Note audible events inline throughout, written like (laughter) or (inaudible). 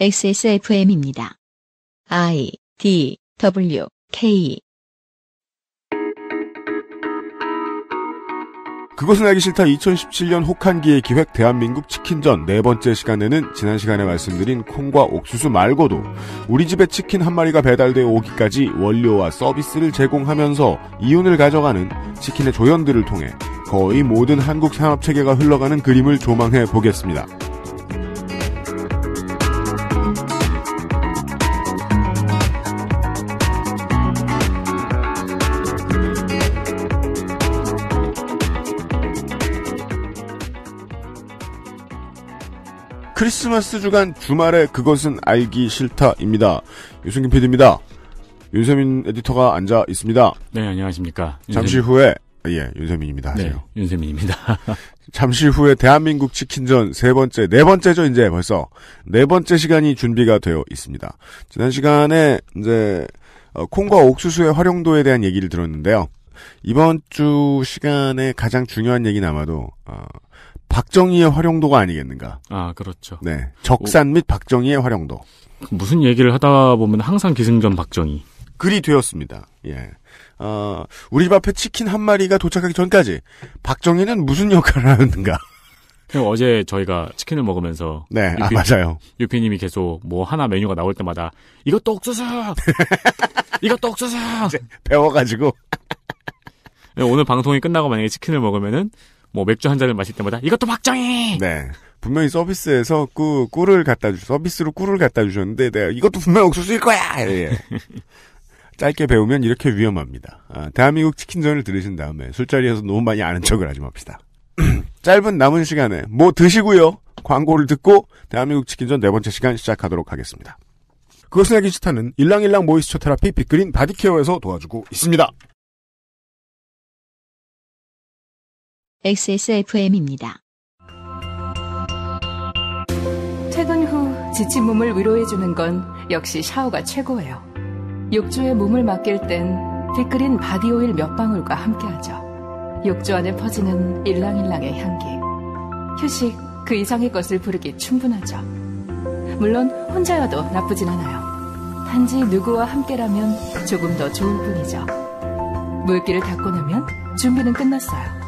XSFM입니다. I D W K 그것은 알기 싫다 2017년 혹한기의 기획 대한민국 치킨전 네 번째 시간에는 지난 시간에 말씀드린 콩과 옥수수 말고도 우리 집에 치킨 한 마리가 배달되어 오기까지 원료와 서비스를 제공하면서 이윤을 가져가는 치킨의 조연들을 통해 거의 모든 한국 산업 체계가 흘러가는 그림을 조망해 보겠습니다. 크리스마스 주간 주말에 그것은 알기 싫다입니다. 유승균 PD입니다. 윤세민 에디터가 앉아 있습니다. 네, 안녕하십니까. 잠시 윤세민. 후에 예, 윤세민입니다. 네, 하세요. 네, 윤세민입니다. (laughs) 잠시 후에 대한민국 치킨전 세 번째, 네 번째죠, 이제 벌써. 네 번째 시간이 준비가 되어 있습니다. 지난 시간에 이제 어, 콩과 옥수수의 활용도에 대한 얘기를 들었는데요. 이번 주 시간에 가장 중요한 얘기는 아마도 어, 박정희의 활용도가 아니겠는가. 아, 그렇죠. 네. 적산 및 박정희의 활용도. 무슨 얘기를 하다 보면 항상 기승전 박정희. 글이 되었습니다. 예. 어, 우리 집 앞에 치킨 한 마리가 도착하기 전까지 박정희는 무슨 역할을 하는가. 어제 저희가 치킨을 먹으면서 네, 아, 유피, 아, 맞아요. 유피님이 계속 뭐 하나 메뉴가 나올 때마다 이것도 옥수수, (laughs) 이것도 옥수수 배워가지고 네, 오늘 방송이 끝나고 만약에 치킨을 먹으면은 뭐 맥주 한 잔을 마실 때마다 이것도 박정희. 네. 분명히 서비스에서 그 꿀을 갖다 주 서비스로 꿀을 갖다 주셨는데 내가 이것도 분명 옥수수일 거야. 예. 예. (laughs) 짧게 배우면 이렇게 위험합니다. 아, 대한민국 치킨전을 들으신 다음에 술자리에서 너무 많이 아는 척을 하지 맙시다. (clears throat) 짧은 남은 시간에 뭐 드시고요. 광고를 듣고 대한민국 치킨전 네 번째 시간 시작하도록 하겠습니다. 그것은 알기 싫다는 일랑일랑 모이스처 테라피 빅그린 바디케어에서 도와주고 있습니다. XSFM입니다. 퇴근 후 지친 몸을 위로해주는 건 역시 샤워가 최고예요. 욕조에 몸을 맡길 땐 빅그린 바디오일 몇 방울과 함께하죠. 욕조 안에 퍼지는 일랑일랑의 향기. 휴식 그 이상의 것을 부르기 충분하죠. 물론 혼자여도 나쁘진 않아요. 단지 누구와 함께라면 조금 더 좋을 뿐이죠. 물기를 닦고 나면 준비는 끝났어요.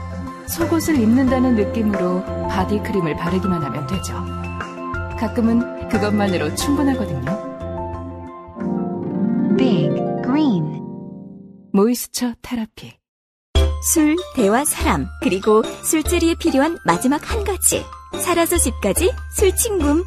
속옷을 입는다는 느낌으로 바디크림을 바르기만 하면 되죠. 가끔은 그것만으로 충분하거든요. Big Green 모이스처 테라피 술, 대화, 사람, 그리고 술자리에 필요한 마지막 한 가지. 살아서 집까지 술친금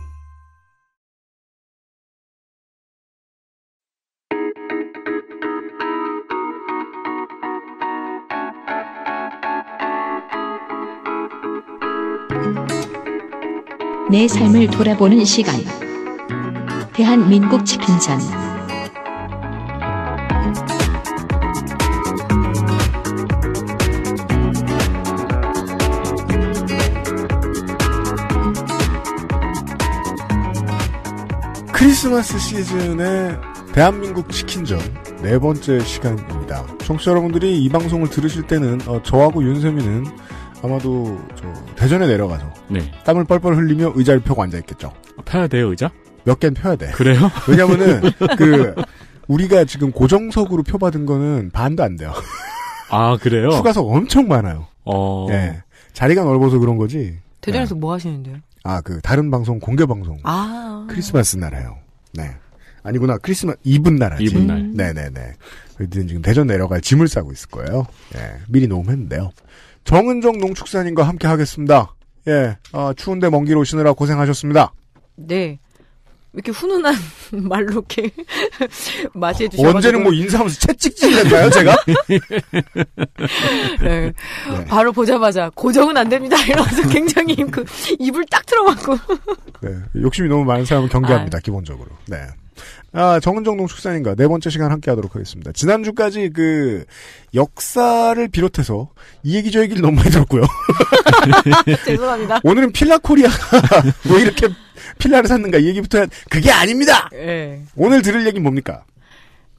내 삶을 돌아보는 시간. 대한민국 치킨전. 크리스마스 시즌의 대한민국 치킨전 네 번째 시간입니다. 청취자 여러분들이 이 방송을 들으실 때는 어, 저하고 윤세민은 아마도 저 대전에 내려가서 네. 땀을 뻘뻘 흘리며 의자를 펴고 앉아 있겠죠. 아, 펴야 돼요 의자? 몇 개는 펴야 돼. 그래요? (laughs) 왜냐면은 그 우리가 지금 고정석으로 펴받은 거는 반도 안 돼요. 아 그래요? 추가석 (laughs) 엄청 많아요. 어. 네. 자리가 넓어서 그런 거지. 대전에서 네. 뭐 하시는데요? 아그 다른 방송 공개 방송. 아. 크리스마스 날에요. 네. 아니구나 크리스마스 이브 날하지. 이브 날. 네네네. 저희들은 지금 대전 내려갈 짐을 싸고 있을 거예요. 네. 미리 녹음했는데요. 정은정 농축사님과 함께 하겠습니다. 예, 어, 추운데 먼 길 오시느라 고생하셨습니다. 네. 이렇게 훈훈한 (laughs) 말로 이렇게 (laughs) 맞이해 주셔서 언제는 뭐 인사하면서 채찍질했나요 제가? (laughs) 네. 네. 네. 바로 보자마자 고정은 안 됩니다 이러면서 굉장히 그 입을 딱 틀어막고 네. 욕심이 너무 많은 사람은 경계합니다 아. 기본적으로 네. 아, 정은정 농축산인가 네 번째 시간 함께 하도록 하겠습니다. 지난주까지 그 역사를 비롯해서 이 얘기 저 얘기를 너무 많이 들었고요. (laughs) 죄송합니다. 오늘은 필라코리아가 (laughs) 왜 이렇게 필라를 샀는가 이 얘기부터 해야, 그게 아닙니다. 예. 오늘 들을 얘기는 뭡니까?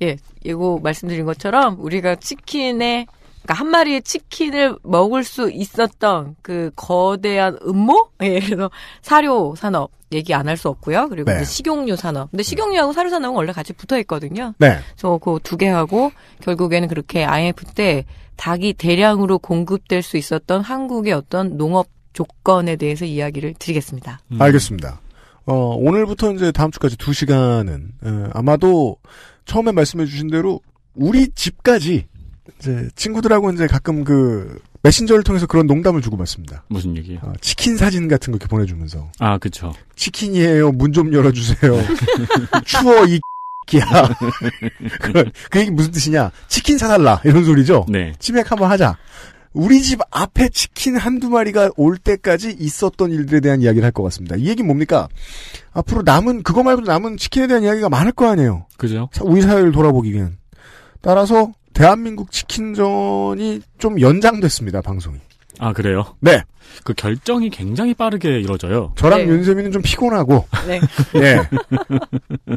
예, 이거 말씀드린 것처럼 우리가 치킨에 그러니까 한 마리의 치킨을 먹을 수 있었던 그 거대한 음모? 예, 그래서 사료 산업 얘기 안 할 수 없고요. 그리고 네. 식용유 산업. 근데 식용유하고 사료 산업은 원래 같이 붙어 있거든요. 네. 저그 두 개하고 결국에는 그렇게 IMF 때 닭이 대량으로 공급될 수 있었던 한국의 어떤 농업 조건에 대해서 이야기를 드리겠습니다. 음. 알겠습니다. 어, 오늘부터 이제 다음 주까지 두 시간은 에, 어, 아마도 처음에 말씀해 주신 대로 우리 집까지 이제 친구들하고 이제 가끔 그 메신저를 통해서 그런 농담을 주고받습니다. 무슨 얘기예요? 아, 치킨 사진 같은 거 이렇게 보내주면서. 아, 그쵸. 치킨이에요. 문 좀 열어주세요. (laughs) 추워, 이 끼야. (laughs) 그, 얘기 무슨 뜻이냐. 치킨 사달라. 이런 소리죠? 네. 치맥 한번 하자. 우리 집 앞에 치킨 한두 마리가 올 때까지 있었던 일들에 대한 이야기를 할 것 같습니다. 이 얘기는 뭡니까? 앞으로 남은, 그거 말고도 남은 치킨에 대한 이야기가 많을 거 아니에요? 그죠. 우리 사회를 돌아보기 에는 따라서 대한민국 치킨전이 좀 연장됐습니다, 방송이. 아, 그래요? 네. 그 결정이 굉장히 빠르게 이루어져요. 저랑 네. 윤세민은 좀 피곤하고. 네. (laughs) 네.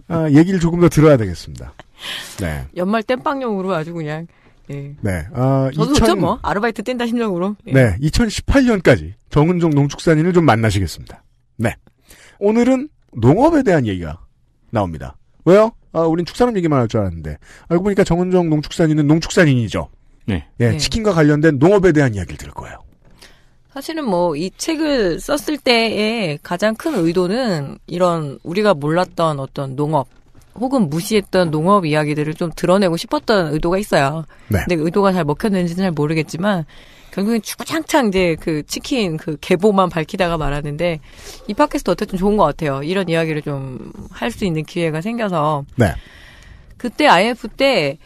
아, 얘기를 조금 더 들어야 되겠습니다. 네. 연말 땜빵용으로 아주 그냥. 네. 네. 아, 저도 2000... 뭐 아르바이트 뗀다 심정으로. 예. 네. 네. 2018년까지 정은종 농축산인을 좀 만나시겠습니다. 네. 오늘은 농업에 대한 얘기가 나옵니다. 왜요? 아, 우린 축산업 얘기만 할 줄 알았는데 알고 보니까 정은정 농축산인은 농축산인이죠. 네. 예, 네. 치킨과 관련된 농업에 대한 이야기를 들을 거예요. 사실은 뭐 이 책을 썼을 때의 가장 큰 의도는 이런 우리가 몰랐던 어떤 농업 혹은 무시했던 농업 이야기들을 좀 드러내고 싶었던 의도가 있어요. 네. 근데 의도가 잘 먹혔는지는 잘 모르겠지만 결국엔 축구창창 이제 그 치킨 그 개보만 밝히다가 말았는데 이 팟캐스트 어쨌든 좋은 것 같아요. 이런 이야기를 좀 할 수 있는 기회가 생겨서 네. 그때 IF 때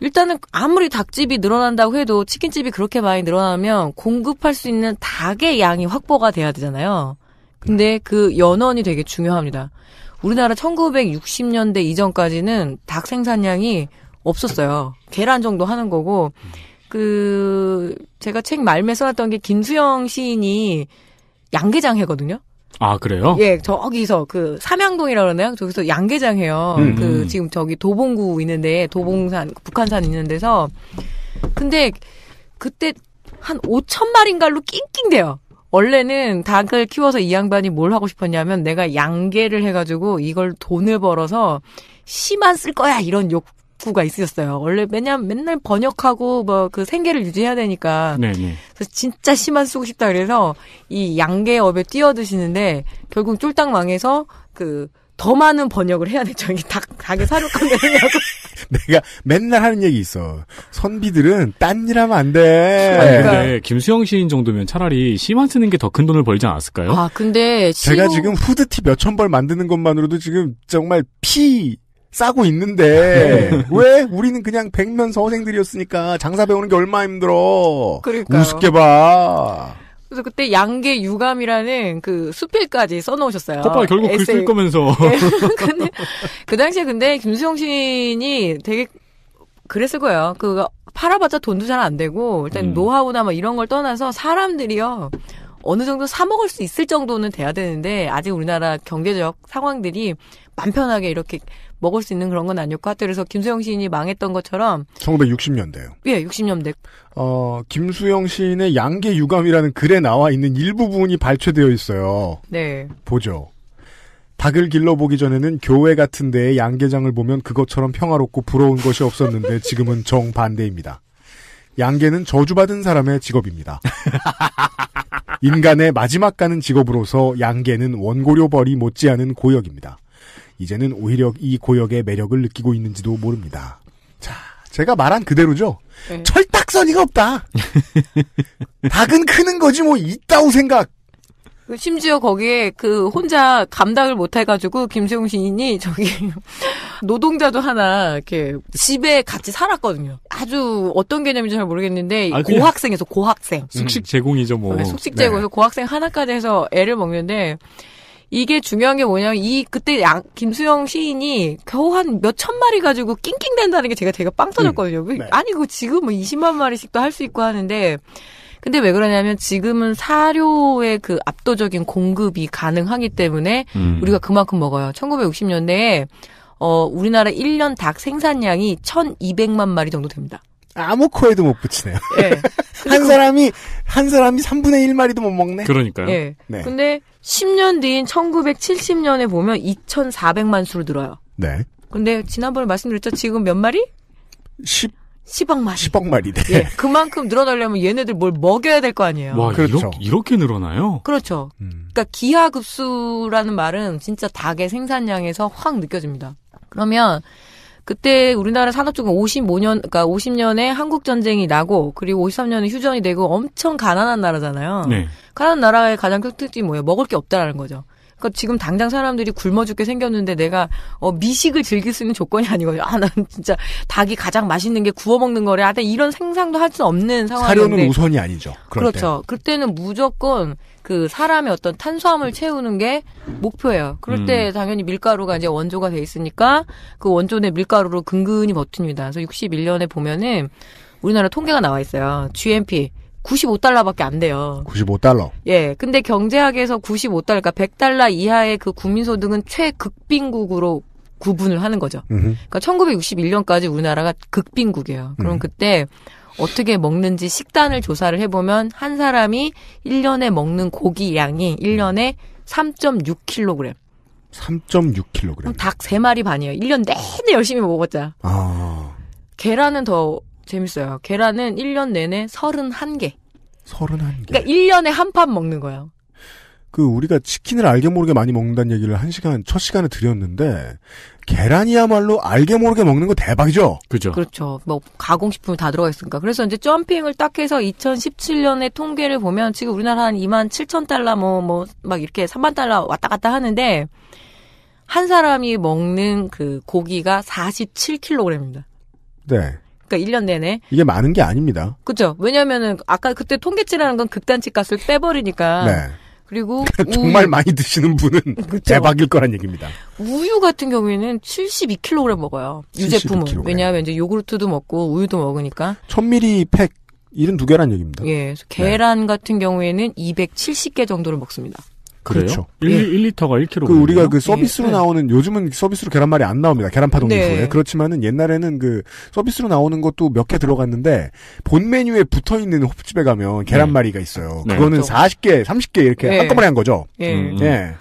일단은 아무리 닭집이 늘어난다고 해도 치킨집이 그렇게 많이 늘어나면 공급할 수 있는 닭의 양이 확보가 돼야 되잖아요. 근데 그 연원이 되게 중요합니다. 우리나라 1960년대 이전까지는 닭 생산량이 없었어요. 계란 정도 하는 거고 그 제가 책 말매 써놨던 게 김수영 시인이 양계장해거든요. 아 그래요? 예, 저기서 그 삼양동이라고 그러나요? 저기서 양계장해요. 음, 그 음, 음. 지금 저기 도봉구 있는데 도봉산 북한산 있는 데서 근데 그때 한 5천 마리인가로 낑낑대요. 원래는 닭을 키워서 이 양반이 뭘 하고 싶었냐면 내가 양계를 해가지고 이걸 돈을 벌어서 씨만 쓸 거야 이런 욕 구가 있으셨어요. 원래 매년 맨날 번역하고 뭐 그 생계를 유지해야 되니까. 네네. 네. 그래서 진짜 심한 쓰고 싶다 그래서 이 양계업에 뛰어드시는데 결국 쫄딱 망해서 그 더 많은 번역을 해야 되죠. 이게 닭, 닭의 사료값 내려고. (laughs) 내가 맨날 하는 얘기 있어. 선비들은 딴 일 하면 안 돼. 아니, 근데 그러니까 김수영 시인 정도면 차라리 시만 쓰는 게 더 큰 돈을 벌지 않았을까요? 아, 근데 시 제가 지금 후드티 몇천 벌 만드는 것만으로도 지금 정말 피 싸고 있는데 네. 왜 우리는 그냥 백면 선생들이었으니까 장사 배우는 게 얼마나 힘들어. 그러니까 우습게 봐. 그래서 그때 양계 유감이라는 그 수필까지 써놓으셨어요. 컵밥 결국 에세이. 거면서. (laughs) 네. 근데 그 당시에 근데 김수영 시인이 되게 그랬을 거예요. 그 팔아봤자 돈도 잘 안 되고 일단 음. 노하우나 막 뭐 이런 걸 떠나서 사람들이요. 어느 정도 사 먹을 수 있을 정도는 돼야 되는데 아직 우리나라 경제적 상황들이 만 편하게 이렇게 먹을 수 있는 그런 건 아니었고 하여튼 그래서 김수영 시인이 망했던 것처럼 1960년대요. 예, 60년대. 어, 김수영 시인의 양계 유감이라는 글에 나와 있는 일부분이 발췌되어 있어요. 네. 보죠. 닭을 길러 보기 전에는 교회 같은 데에 양계장을 보면 그것처럼 평화롭고 부러운 것이 없었는데 (laughs) 지금은 정반대입니다. 양계는 저주받은 사람의 직업입니다. (laughs) 인간의 마지막 가는 직업으로서 양계는 원고료벌이 못지않은 고역입니다. 이제는 오히려 이 고역의 매력을 느끼고 있는지도 모릅니다. 자, 제가 말한 그대로죠. 네. 철딱선이가 없다. 닭은 크는 거지 뭐 있다고 생각. 그 심지어 거기에 그 혼자 감당을 못 해가지고 김세웅 시인이 저기 (laughs) 노동자도 하나 이렇게 집에 같이 살았거든요. 아주 어떤 개념인지 잘 모르겠는데 아, 고학생에서 고학생 숙식 제공이죠 뭐 네, 숙식 제공에서 네. 고학생 하나까지 해서 애를 먹는데 이게 중요한 게 뭐냐면 이 그때 양, 김수영 시인이 겨우 한 몇천 마리 가지고 낑낑댄다는 게 제가 제가 빵 터졌거든요. 음, 네. 아니 그 지금 뭐 20만 마리씩도 할 수 있고 하는데 근데 왜 그러냐면 지금은 사료의 그 압도적인 공급이 가능하기 때문에 음. 우리가 그만큼 먹어요. 1960년대에 어 우리나라 1년 닭 생산량이 1,200만 마리 정도 됩니다. 아무 코에도 못 붙이네요. 네. (laughs) 한 그 사람이 한 사람이 3분의 1마리도 못 먹네. 그러니까요. 예. 네. 근데 10년 뒤인 1970년에 보면 2,400만 수로 늘어요. 네. 근데 지난번에 말씀드렸죠? 지금 몇 마리? 10 10억 마리. 10억 마리네. 예, 그만큼 늘어나려면 얘네들 뭘 먹여야 될 거 아니에요. 와, 그렇죠. 이렇게, 이렇게 늘어나요? 그렇죠. 음. 그러니까 기하급수라는 말은 진짜 닭의 생산량에서 확 느껴집니다. 그러면 그때 우리나라 산업 쪽은 55년 그니까 50년에 한국 전쟁이 나고 그리고 53년에 휴전이 되고 엄청 가난한 나라잖아요. 네. 가난한 나라의 가장 큰 특징이 뭐예요? 먹을 게 없다라는 거죠. 그러니까 지금 당장 사람들이 굶어 죽게 생겼는데 내가 어, 미식을 즐길 수 있는 조건이 아니거든요. 아, 난 진짜 닭이 가장 맛있는 게 구워 먹는 거래. 하여튼 아, 네, 이런 생상도 할 수 없는 상황인데 사료는 우선이 아니죠. 그렇죠. 때는. 그때는 무조건 그 사람의 어떤 탄수화물 채우는 게 목표예요. 그럴 음. 때 당연히 밀가루가 이제 원조가 돼 있으니까 그 원조 내 밀가루로 근근히 버팁니다. 그래서 61년에 보면은 우리나라 통계가 나와 있어요. GMP 95달러밖에 안 돼요. 95달러. 예. 근데 경제학에서 95달러, 그러니까 100달러 이하의 그 국민소득은 최극빈국으로 구분을 하는 거죠. 음흠. 그러니까 1961년까지 우리나라가 극빈국이에요. 그럼 음. 그때 어떻게 먹는지 식단을 조사를 해보면 한 사람이 1년에 먹는 고기 양이 1년에 3.6kg. 3.6kg. 그럼 닭 3마리 반이에요. 1년 내내 열심히 먹었자. 아. 계란은 더 재밌어요. 계란은 1년 내내 31개. 31개. 그러니까 1년에 한 판 먹는 거예요. 그 우리가 치킨을 알게 모르게 많이 먹는다는 얘기를 한 시간 첫 시간에 드렸는데 계란이야말로 알게 모르게 먹는 거 대박이죠. 그죠. 그렇죠. 뭐 가공식품 다 들어가 있으니까. 그래서 이제 점핑을 딱 해서 2017년의 통계를 보면 지금 우리나라 한 2만 7천 달러 뭐 뭐 막 이렇게 3만 달러 왔다 갔다 하는데 한 사람이 먹는 그 고기가 4 7그램입니다 네. 그러니까 1년 내내. 이게 많은 게 아닙니다. 그죠? 왜냐면은 아까 그때 통계치라는 건 극단치 값을 빼버리니까. 네. 그리고 (laughs) 정말 많이 드시는 분은 (laughs) 그쵸? 대박일 거란 얘기입니다. 우유 같은 경우에는 72kg 먹어요. 유제품은. 72kg. 왜냐하면 이제 요구르트도 먹고 우유도 먹으니까. 1000ml 팩 72개란 얘기입니다. 예. 계란 네. 같은 경우에는 270개 정도를 먹습니다. 그래요? 그렇죠. 1, 예. 리터가 1kg. 그 우리가 그 예. 서비스로 예. 나오는 요즘은 서비스로 계란말이 안 나옵니다. 계란파동 네. 이후에. 그렇지만은 옛날에는 그 서비스로 나오는 것도 몇 개 들어갔는데 본 메뉴에 붙어 있는 호프집에 가면 계란말이가 네. 있어요. 네. 그거는 그 40개, 30개 이렇게 예. 한꺼번에 한 거죠. 예. 음. 음. 예.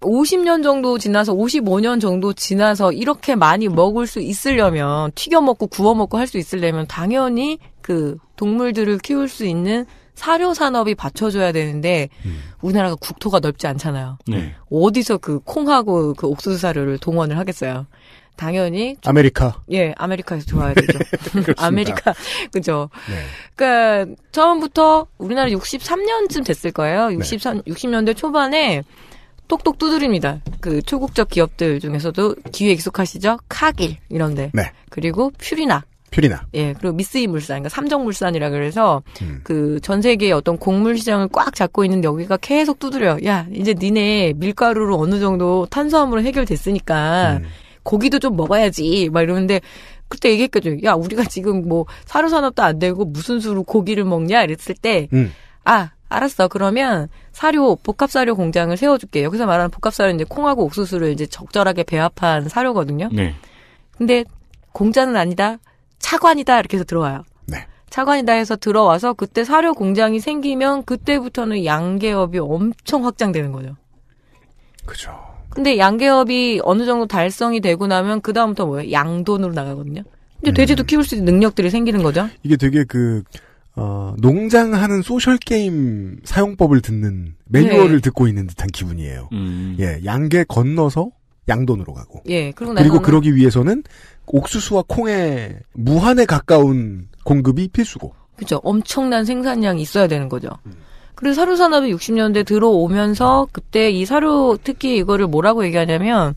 50년 정도 지나서 55년 정도 지나서 이렇게 많이 먹을 수 있으려면 튀겨 먹고 구워 먹고 할 수 있으려면 당연히 그 동물들을 키울 수 있는 사료 산업이 받쳐줘야 되는데 음. 우리나라가 국토가 넓지 않잖아요. 네. 어디서 그 콩하고 그 옥수수 사료를 동원을 하겠어요. 당연히 아메리카. 예, 아메리카에서 좋아야 되죠. (laughs) 아메리카. 그죠? 네. 그러니까 처음부터 우리나라 63년쯤 됐을 거예요. 63 네. 60년대 초반에 똑똑 두드립니다. 그 초국적 기업들 중에서도 기회에 익숙하시죠? 카길 이런데. 네. 그리고 퓨리나 퓨리나. 예, 그리고 미쓰이 물산, 그러니까 삼정물산이라 그래서 음. 그전 세계의 어떤 곡물 시장을 꽉 잡고 있는데 여기가 계속 두드려. 야, 이제 니네 밀가루로 어느 정도 탄수화물로 해결됐으니까 음. 고기도 좀 먹어야지. 막 이러는데 그때 얘기했거든 야, 우리가 지금 뭐 사료산업도 안 되고 무슨 수로 고기를 먹냐 이랬을 때, 음. 아, 알았어. 그러면 사료 복합 사료 공장을 세워줄게. 여기서 말하는 복합 사료 이제 콩하고 옥수수를 이제 적절하게 배합한 사료거든요. 네. 근데 공장은 아니다. 차관이다 이렇게 해서 들어와요. 네. 차관이다 해서 들어와서 그때 사료 공장이 생기면 그때부터는 양계업이 엄청 확장되는 거죠. 그죠. 근데 양계업이 어느 정도 달성이 되고 나면 그 다음부터 뭐예요? 양돈으로 나가거든요. 근데 돼지도 네. 키울 수 있는 능력들이 생기는 거죠. 이게 되게 그 어, 농장하는 소셜 게임 사용법을 듣는 매뉴얼을 네. 듣고 있는 듯한 기분이에요. 음. 예, 양계 건너서 양돈으로 가고. 예, 그리고, 그리고 그러기 위해서는 옥수수와 콩에 무한에 가까운 공급이 필수고. 그죠. 렇 엄청난 생산량이 있어야 되는 거죠. 그리고 사료 산업이 60년대 들어오면서 그때 이 사료 특히 이거를 뭐라고 얘기하냐면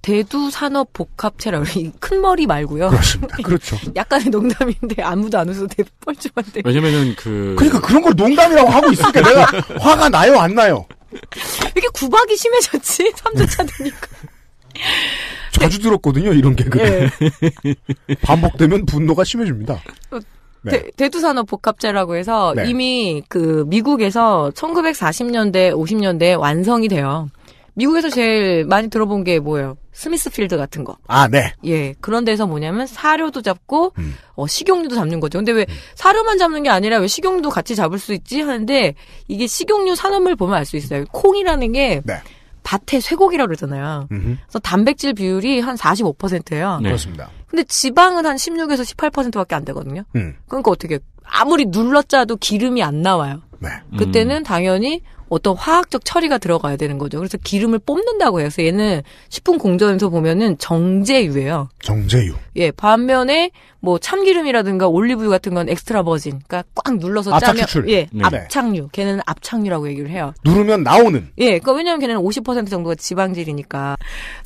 대두 산업 복합체라고 큰 머리 말고요. 그렇습니다. 그렇죠. (laughs) 약간의 농담인데 아무도 안 웃어도 뻘쭘한데. 왜냐면은 그 그러니까 그런 걸 농담이라고 하고 있으니까 내가 화가 나요 안 나요. 이게 구박이 심해졌지 3주차 되니까. 자주 들었거든요, 이런 게그를 네. (laughs) 반복되면 분노가 심해집니다. 어, 네. 대, 두산업 복합제라고 해서 네. 이미 그 미국에서 1940년대, 5 0년대 완성이 돼요. 미국에서 제일 많이 들어본 게 뭐예요? 스미스필드 같은 거. 아, 네. 예. 그런 데서 뭐냐면 사료도 잡고 음. 어, 식용유도 잡는 거죠. 근데 왜 음. 사료만 잡는 게 아니라 왜 식용유도 같이 잡을 수 있지 하는데 이게 식용유 산업을 보면 알 수 있어요. 콩이라는 게 네. 밭에 쇠고기라 고 그러잖아요. 음흠. 그래서 단백질 비율이 한 45%예요. 네. 그렇습니다. 근데 지방은 한 16에서 18%밖에 안 되거든요. 음. 그러니까 어떻게 아무리 눌렀자도 기름이 안 나와요. 네. 그때는 음. 당연히 어떤 화학적 처리가 들어가야 되는 거죠. 그래서 기름을 뽑는다고 해서 얘는 식품 공정에서 보면은 정제유예요. 정제유. 예, 반면에 뭐 참기름이라든가 올리브유 같은 건 엑스트라 버진. 그러니까 꽉 눌러서 짜면 추출. 예, 네. 압착유. 걔는 압착유라고 얘기를 해요. 누르면 나오는. 예, 그러니까 왜냐면 걔는 50% 정도가 지방질이니까.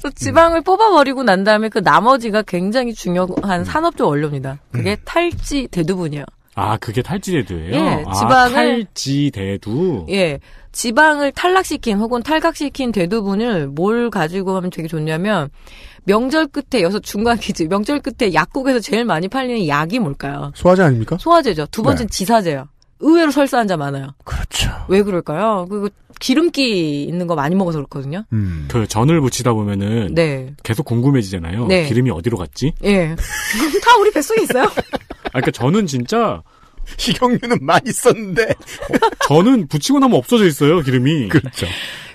그래서 지방을 음. 뽑아버리고 난 다음에 그 나머지가 굉장히 중요한 산업적 원료입니다. 그게 음. 탈지 대두분이에요. 아, 그게 탈지대두예요? 예, 아, 지방을 아, 탈지대두. 예. 지방을 탈락시킨 혹은 탈각시킨 대두분을 뭘 가지고 하면 되게 좋냐면 명절 끝에 여섯 중간 기지 명절 끝에 약국에서 제일 많이 팔리는 약이 뭘까요? 소화제 아닙니까? 소화제죠. 두 번째는 네. 지사제요. 의외로 설사 환자 많아요. 그렇죠. 왜 그럴까요? 그리고 기름기 있는 거 많이 먹어서 그렇거든요. 음. 그 전을 부치다 보면은 네. 계속 궁금해지잖아요. 네. 기름이 어디로 갔지? 예. (laughs) 다 우리 뱃속에 있어요. (laughs) 아, 그러니까 저는 진짜 식용유는 많이 썼는데 어, 저는 붙이고 나면 없어져 있어요 기름이. 그렇죠.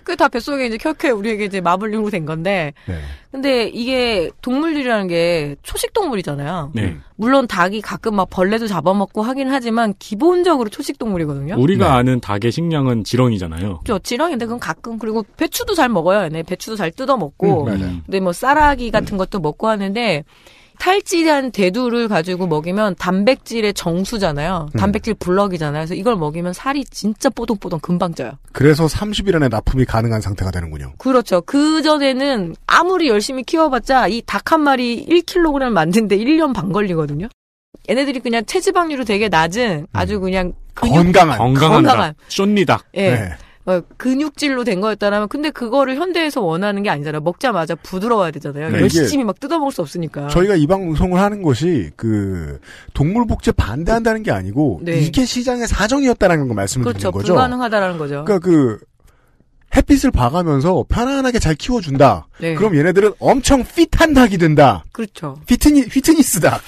그다 뱃속에 이제 켜켜 우리에게 이제 마블링으로 된 건데. 네. 근데 이게 동물들이라는 게 초식 동물이잖아요. 네. 물론 닭이 가끔 막 벌레도 잡아먹고 하긴 하지만 기본적으로 초식 동물이거든요. 우리가 네. 아는 닭의 식량은 지렁이잖아요. 그렇죠. 지렁인데 그건 가끔 그리고 배추도 잘 먹어요. 네, 배추도 잘 뜯어 먹고. 음, 근데 뭐 쌀아기 같은 것도 먹고 하는데 탈질한 대두를 가지고 먹이면 단백질의 정수잖아요. 음. 단백질 블럭이잖아요. 그래서 이걸 먹이면 살이 진짜 뽀동뽀동 금방 쪄요. 그래서 30일 안에 납품이 가능한 상태가 되는군요. 그렇죠. 그 전에는 아무리 열심히 키워봤자 이 닭 한 마리 1kg 만드는데 1년 반 걸리거든요. 얘네들이 그냥 체지방률이 되게 낮은 아주 음. 그냥 근육, 건강한 건강한 건강한. 닭. 니 닭. 예. 네. 어, 근육질로 된 거였다라면 근데 그거를 현대에서 원하는 게 아니잖아요. 먹자마자 부드러워야 되잖아요. 네, 열심히 막 뜯어먹을 수 없으니까. 저희가 이 방송을 하는 것이 그 동물 복제 반대한다는 게 아니고 네. 이게 시장의 사정이었다라는 걸 말씀을 그렇죠. 드리는 거죠. 불가능하다라는 거죠. 그러니까 그 햇빛을 봐가면서 편안하게 잘 키워준다. 네. 그럼 얘네들은 엄청 핏한 닭이 된다. 그렇죠. 피트니, 피트니스 닭.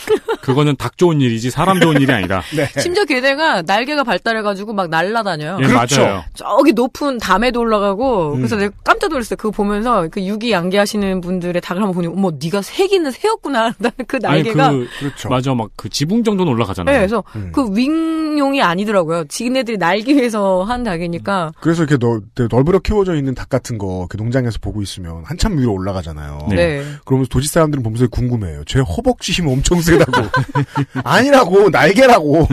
그거는 닭 좋은 일이지 사람 좋은 일이 아니다. 네. 심지어 걔네가 날개가 발달해가지고 막 날라다녀요. 예, 그렇죠. 맞아요. 저기 높은 담에도 올라가고 음. 그래서 내가 깜짝 놀랐어요. 그거 보면서 그 유기 양계하시는 분들의 닭을 한번 보니 어머 네가 새기는 새였구나. (laughs) 그 날개가 아니, 그, 렇죠 맞아 막 그 지붕 정도는 올라가잖아요. 네, 그래서 음. 그 윙용이 아니더라고요. 지네들이 날개에서 한 닭이니까. 음. 그래서 이렇게 넓, 넓으려 키워져 있는 닭 같은 거 그 농장에서 보고 있으면 한참 위로 올라가잖아요. 네. 네. 그러면서 도시 사람들은 보면서 궁금해요. 제 허벅지 힘 엄청 세다고. (laughs) 아니라고 날개라고.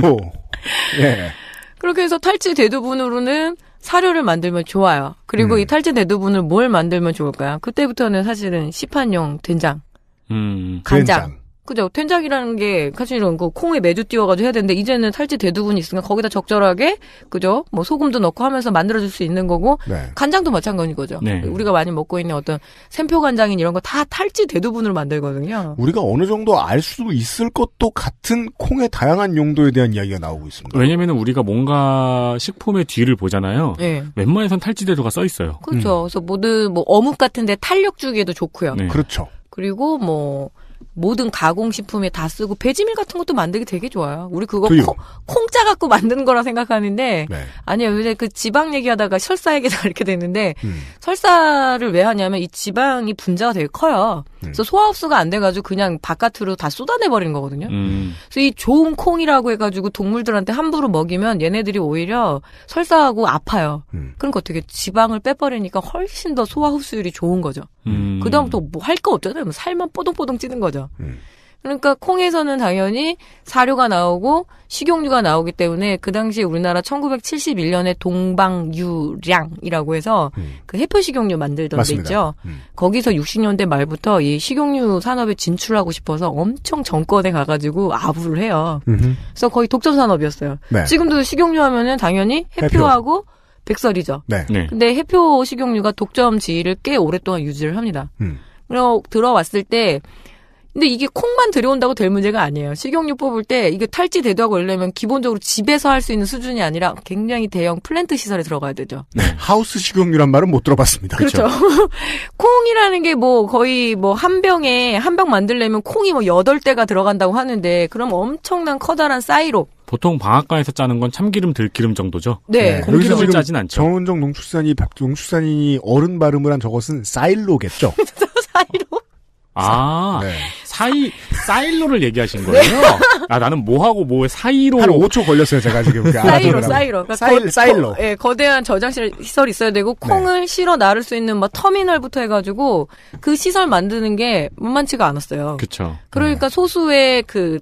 (laughs) 예. 그렇게 해서 탈지 대두분으로는 사료를 만들면 좋아요. 그리고 음. 이 탈지 대두분을 뭘 만들면 좋을까요? 그때부터는 사실은 시판용 된장, 음. 간장. 된장. 그죠. 된장이라는 게 사실은 그 콩에 매주 띄워가지고 해야 되는데 이제는 탈지 대두분이 있으니까 거기다 적절하게 그죠. 뭐 소금도 넣고 하면서 만들어줄 수 있는 거고 네. 간장도 마찬가지인 거죠. 네. 우리가 많이 먹고 있는 어떤 샘표 간장인 이런 거 다 탈지 대두분으로 만들거든요. 우리가 어느 정도 알수도 있을 것도 같은 콩의 다양한 용도에 대한 이야기가 나오고 있습니다. 왜냐면은 우리가 뭔가 식품의 뒤를 보잖아요. 네. 웬만해선 탈지 대두가 써 있어요. 그렇죠. 음. 그래서 모든 뭐 어묵 같은데 탄력 주기에도 좋고요. 네. 그렇죠. 그리고 뭐 모든 가공식품에 다 쓰고 배지밀 같은 것도 만들기 되게 좋아요. 우리 그거 콩, 콩짜 갖고 만드는 거라 생각하는데 네. 아니요 요새 그 지방 얘기하다가 설사 얘기가 (laughs) 이렇게 됐는데 음. 설사를 왜 하냐면 이 지방이 분자가 되게 커요. 음. 그래서 소화 흡수가 안 돼가지고 그냥 바깥으로 다 쏟아내 버리는 거거든요. 음. 그래서 이 좋은 콩이라고 해가지고 동물들한테 함부로 먹이면 얘네들이 오히려 설사하고 아파요. 음. 그런거 그러니까 어떻게 지방을 빼버리니까 훨씬 더 소화 흡수율이 좋은 거죠. 음. 그다음부터 뭐 할 거 없잖아요. 뭐 살만 뽀동뽀동 찌는 거죠. 거죠. 음. 그러니까 콩에서는 당연히 사료가 나오고 식용유가 나오기 때문에 그 당시에 우리나라 1971년에 동방유량이라고 해서 음. 그 해표 식용유 만들던 맞습니다. 데 있죠. 음. 거기서 60년대 말부터 이 식용유 산업에 진출하고 싶어서 엄청 정권에 가가지고 아부를 해요. 음흠. 그래서 거의 독점 산업이었어요. 네. 지금도 식용유 하면은 당연히 해표하고 해표. 백설이죠. 네. 네. 근데 해표 식용유가 독점 지위를 꽤 오랫동안 유지를 합니다. 음. 그리고 들어왔을 때 근데 이게 콩만 들여온다고 될 문제가 아니에요. 식용유 뽑을 때 이게 탈지 대두하고 이러려면 기본적으로 집에서 할 수 있는 수준이 아니라 굉장히 대형 플랜트 시설에 들어가야 되죠. 네, 하우스 식용유란 말은 못 들어봤습니다. 그렇죠. 그렇죠. (laughs) 콩이라는 게 뭐 거의 뭐 한 병에 한 병 만들려면 콩이 뭐 여덟 대가 들어간다고 하는데 그럼 엄청난 커다란 싸이로 보통 방앗간에서 짜는 건 참기름, 들기름 정도죠. 네. 네. 여기서 지금 짜진 않죠. 정은정 농축산이 농축산인이 어른 발음을 한 저것은 사일로겠죠. (laughs) 사일로. 아, 네. 사이, 사일로를 얘기하신 거예요? 네. 아, 나는 뭐하고 뭐에 사이로. 한 5초 걸렸어요, 제가 지금. 그러니까 사이로, 사이로. 그러니까 사일, 로 예, 네, 거대한 저장실 시설이 있어야 되고, 네. 콩을 네. 실어 나를 수 있는 막 뭐 터미널부터 해가지고, 그 시설 만드는 게 만만치가 않았어요. 그쵸. 그러니까 네. 소수의 그,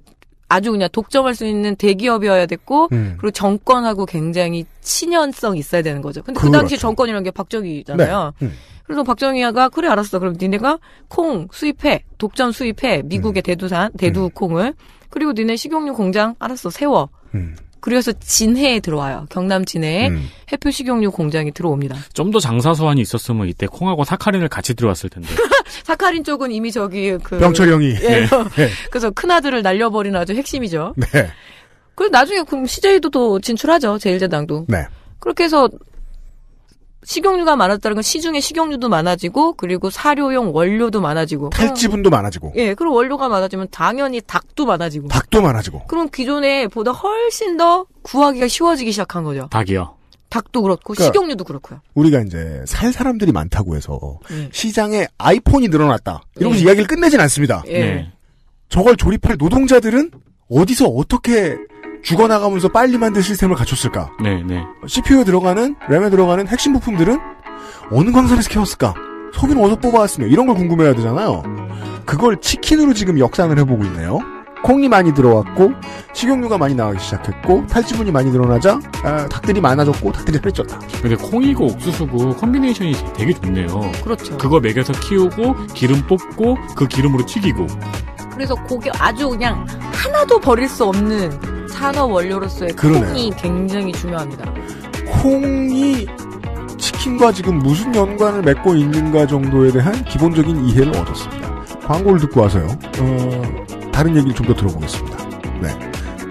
아주 그냥 독점할 수 있는 대기업이어야 됐고 음. 그리고 정권하고 굉장히 친연성 이 있어야 되는 거죠. 근데 그렇죠. 그 당시 그렇죠. 정권이라는 게 박정희잖아요. 네. 음. 그래서 박정희가 그래 알았어. 그럼 니네가 콩 수입해. 독점 수입해. 미국의 음. 대두산 대두 음. 콩을. 그리고 니네 식용유 공장 알았어. 세워. 음. 그래서 진해에 들어와요. 경남 진해에 음. 해표 식용유 공장이 들어옵니다. 좀 더 장사 소환이 있었으면 이때 콩하고 사카린을 같이 들어왔을 텐데. (laughs) 사카린 쪽은 이미 저기 그 병철형이. 예. 네. (laughs) 네. 그래서 큰 아들을 날려버리는 아주 핵심이죠. 네. 그리고 나중에 그럼 CJ도 또 진출하죠. 제일제당도. 네. 그렇게 해서 식용유가 많았다는 건 시중에 식용유도 많아지고 그리고 사료용 원료도 많아지고 탈지분도 많아지고 예 그리고 원료가 많아지면 당연히 닭도 많아지고 닭도 많아지고 그럼 기존에 보다 훨씬 더 구하기가 쉬워지기 시작한 거죠 닭이요 닭도 그렇고 그러니까 식용유도 그렇고요 우리가 이제 살 사람들이 많다고 해서 예. 시장에 아이폰이 늘어났다 이러면서 예. 이야기를 끝내진 않습니다 예. 저걸 조립할 노동자들은 어디서 어떻게 죽어나가면서 빨리 만든 시스템을 갖췄을까? 네, 네. CPU에 들어가는, 램에 들어가는 핵심 부품들은 어느 광산에서 캐왔을까? 소비는 어디서 뽑아왔으며 이런 걸 궁금해야 되잖아요. 그걸 치킨으로 지금 역상을 해보고 있네요. 콩이 많이 들어왔고 식용유가 많이 나가기 시작했고 탈지분이 많이 늘어나자 아, 닭들이 많아졌고 닭들이 살이 쪘다. 근데 콩이고 옥수수고 컨비네이션이 되게 좋네요. 그렇죠. 그거 먹여서 키우고 기름 뽑고 그 기름으로 튀기고 그래서 고기 아주 그냥 하나도 버릴 수 없는 산업 원료로서의 그러네요. 콩이 굉장히 중요합니다. 콩이 치킨과 지금 무슨 연관을 맺고 있는가 정도에 대한 기본적인 이해를 얻었습니다. 광고를 듣고 와서요. 어, 다른 얘기를 좀 더 들어보겠습니다. 네.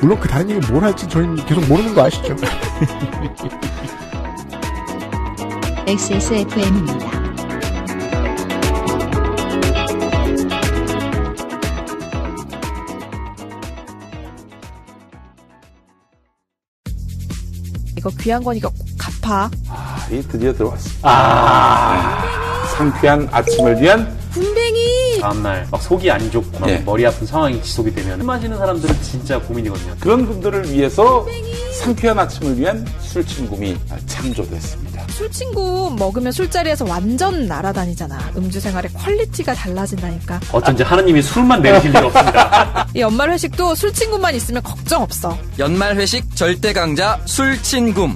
물론 그 다른 얘기뭘 할지 저희는 계속 모르는 거 아시죠? XSFM입니다. (laughs) 이거 귀한 거니까 꼭 갚아. 아, 이 드디어 들어왔어. 아, 상쾌한 아침을 위한 군뱅이. 다음날 막 속이 안 좋고 막 예. 머리 아픈 상황이 지속이 되면 술 마시는 사람들은 진짜 고민이거든요. 그런 분들을 위해서 상쾌한 아침을 위한 술친구미 창조됐습니다. 술친구 먹으면 술자리에서 완전 날아다니잖아. 음주 생활의 퀄리티가 달라진다니까. 어쩐지 하느님이 술만 내리실 일 없습니다. (laughs) 이 연말 회식도 술친구만 있으면 걱정 없어. 연말 회식 절대 강자 술친구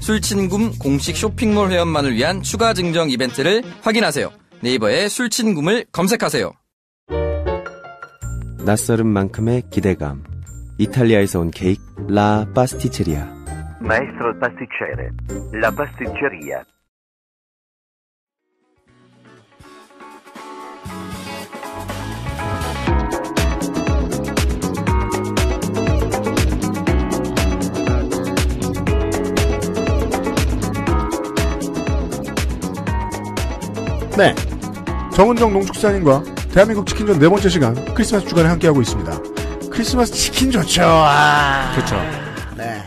술친구 공식 쇼핑몰 회원만을 위한 추가 증정 이벤트를 확인하세요. 네이버에 술친구를 검색하세요. 낯설은 만큼의 기대감. 이탈리아에서 온 케이크 라 파스티체리아. Maestro pasticcere. 네. 정은정 농축사님과 대한민국 치킨전 네 번째 시간 크리스마스 주간에 함께하고 있습니다. 크리스마스 치킨 좋죠. 아~ 렇죠 네.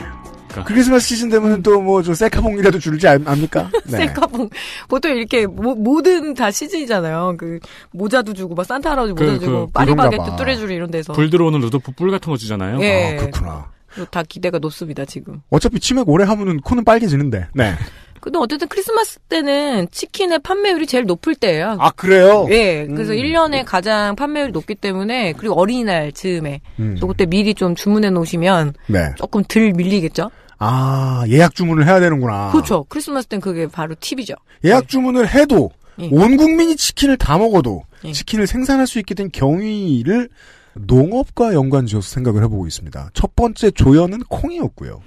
그러니까. 그 크리스마스 시즌 되면 또뭐저 셀카봉이라도 줄지 않습니까? 네. 셀카봉 보통 이렇게 모, 모든 다 시즌이잖아요. 그 모자도 주고 막 산타 할아버지 그, 모자 그, 주고 그, 파리바게뜨 뚜레쥬르 이런 데서 불 들어오는 루돌프 뿔 같은 거 주잖아요. 예. 아, 그렇구나. 다 기대가 높습니다 지금. 어차피 치맥 오래 하면은 코는 빨개지는데. 네. (laughs) 근데 어쨌든 크리스마스 때는 치킨의 판매율이 제일 높을 때예요. 아 그래요? 예. 음. 그래서 음. 1년에 가장 판매율이 높기 때문에 그리고 어린이날 즈음에 음. 또 그때 미리 좀 주문해 놓으시면 네. 조금 덜 밀리겠죠? 아 예약 주문을 해야 되는구나. 그렇죠. 크리스마스 땐 그게 바로 팁이죠. 예약 네. 주문을 해도 예. 온 국민이 치킨을 다 먹어도 예. 치킨을 생산할 수 있게 된 경위를 농업과 연관지어서 생각을 해보고 있습니다. 첫 번째 조연은 콩이었고요.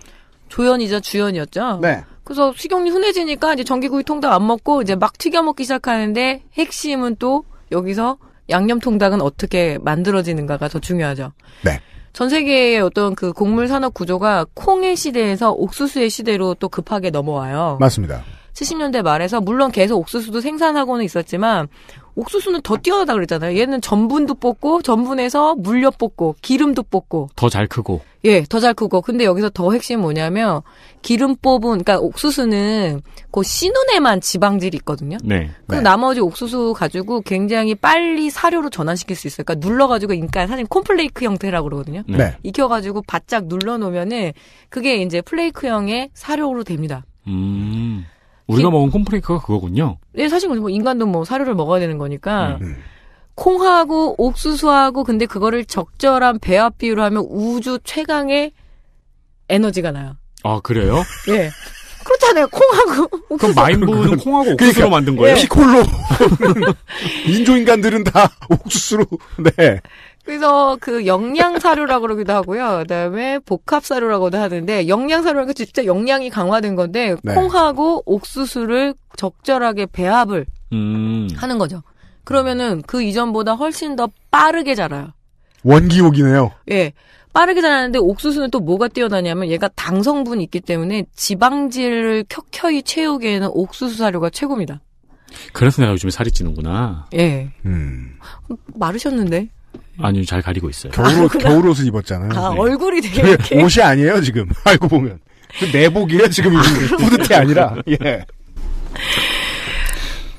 조연이자 주연이었죠. 네. 그래서 식용유 흔해지니까 이제 전기구이 통닭 안 먹고 이제 막 튀겨 먹기 시작하는데 핵심은 또 여기서 양념 통닭은 어떻게 만들어지는가가 더 중요하죠. 네. 전 세계의 어떤 그 곡물 산업 구조가 콩의 시대에서 옥수수의 시대로 또 급하게 넘어와요. 맞습니다. 70년대 말에서 물론 계속 옥수수도 생산하고는 있었지만 옥수수는 더 뛰어나다 그랬잖아요. 얘는 전분도 뽑고 전분에서 물엿 뽑고 기름도 뽑고 더 잘 크고 예, 더 잘 크고. 근데 여기서 더 핵심이 뭐냐면 기름 뽑은 그러니까 옥수수는 그 씨눈에만 지방질이 있거든요. 네. 그 네. 나머지 옥수수 가지고 굉장히 빨리 사료로 전환시킬 수 있어요. 그러니까 눌러 가지고 그러니까 사실 콤플레이크 형태라고 그러거든요. 네. 네. 익혀 가지고 바짝 눌러 놓으면은 그게 이제 플레이크형의 사료로 됩니다. 음. 우리가 예. 먹은 콤프레이크가 그거군요. 네, 사실 뭐 인간도 뭐 사료를 먹어야 되는 거니까 음. 콩하고 옥수수하고 근데 그거를 적절한 배합 비율로 하면 우주 최강의 에너지가 나요. 아 그래요? 예. 그렇잖아요. 콩하고 옥수수. 그럼 마인부는 그러니까 콩하고 옥수수로 그러니까, 만든 거예요? 예. 피콜로 (laughs) 인조인간들은 다 옥수수로 네. 그래서 그 영양 사료라고 그러기도 하고요. 그다음에 복합 사료라고도 하는데 영양 사료가 진짜 영양이 강화된 건데 네. 콩하고 옥수수를 적절하게 배합을 음. 하는 거죠. 그러면은 그 이전보다 훨씬 더 빠르게 자라요. 원기옥이네요. 예. 빠르게 자라는데 옥수수는 또 뭐가 뛰어나냐면 얘가 당 성분이 있기 때문에 지방질을 켜켜이 채우기에는 옥수수 사료가 최고입니다. 그래서 내가 요즘에 살이 찌는구나. 예. 음. 마르셨는데. 아니요, 잘 가리고 있어요. 겨울, 아, 겨울 옷을 입었잖아요. 아, 네. 얼굴이 되게. 이렇게... 옷이 아니에요, 지금. (laughs) 알고 보면. 그 내복이에요, 지금. 아, (laughs) 뿌듯해 아니라. 예.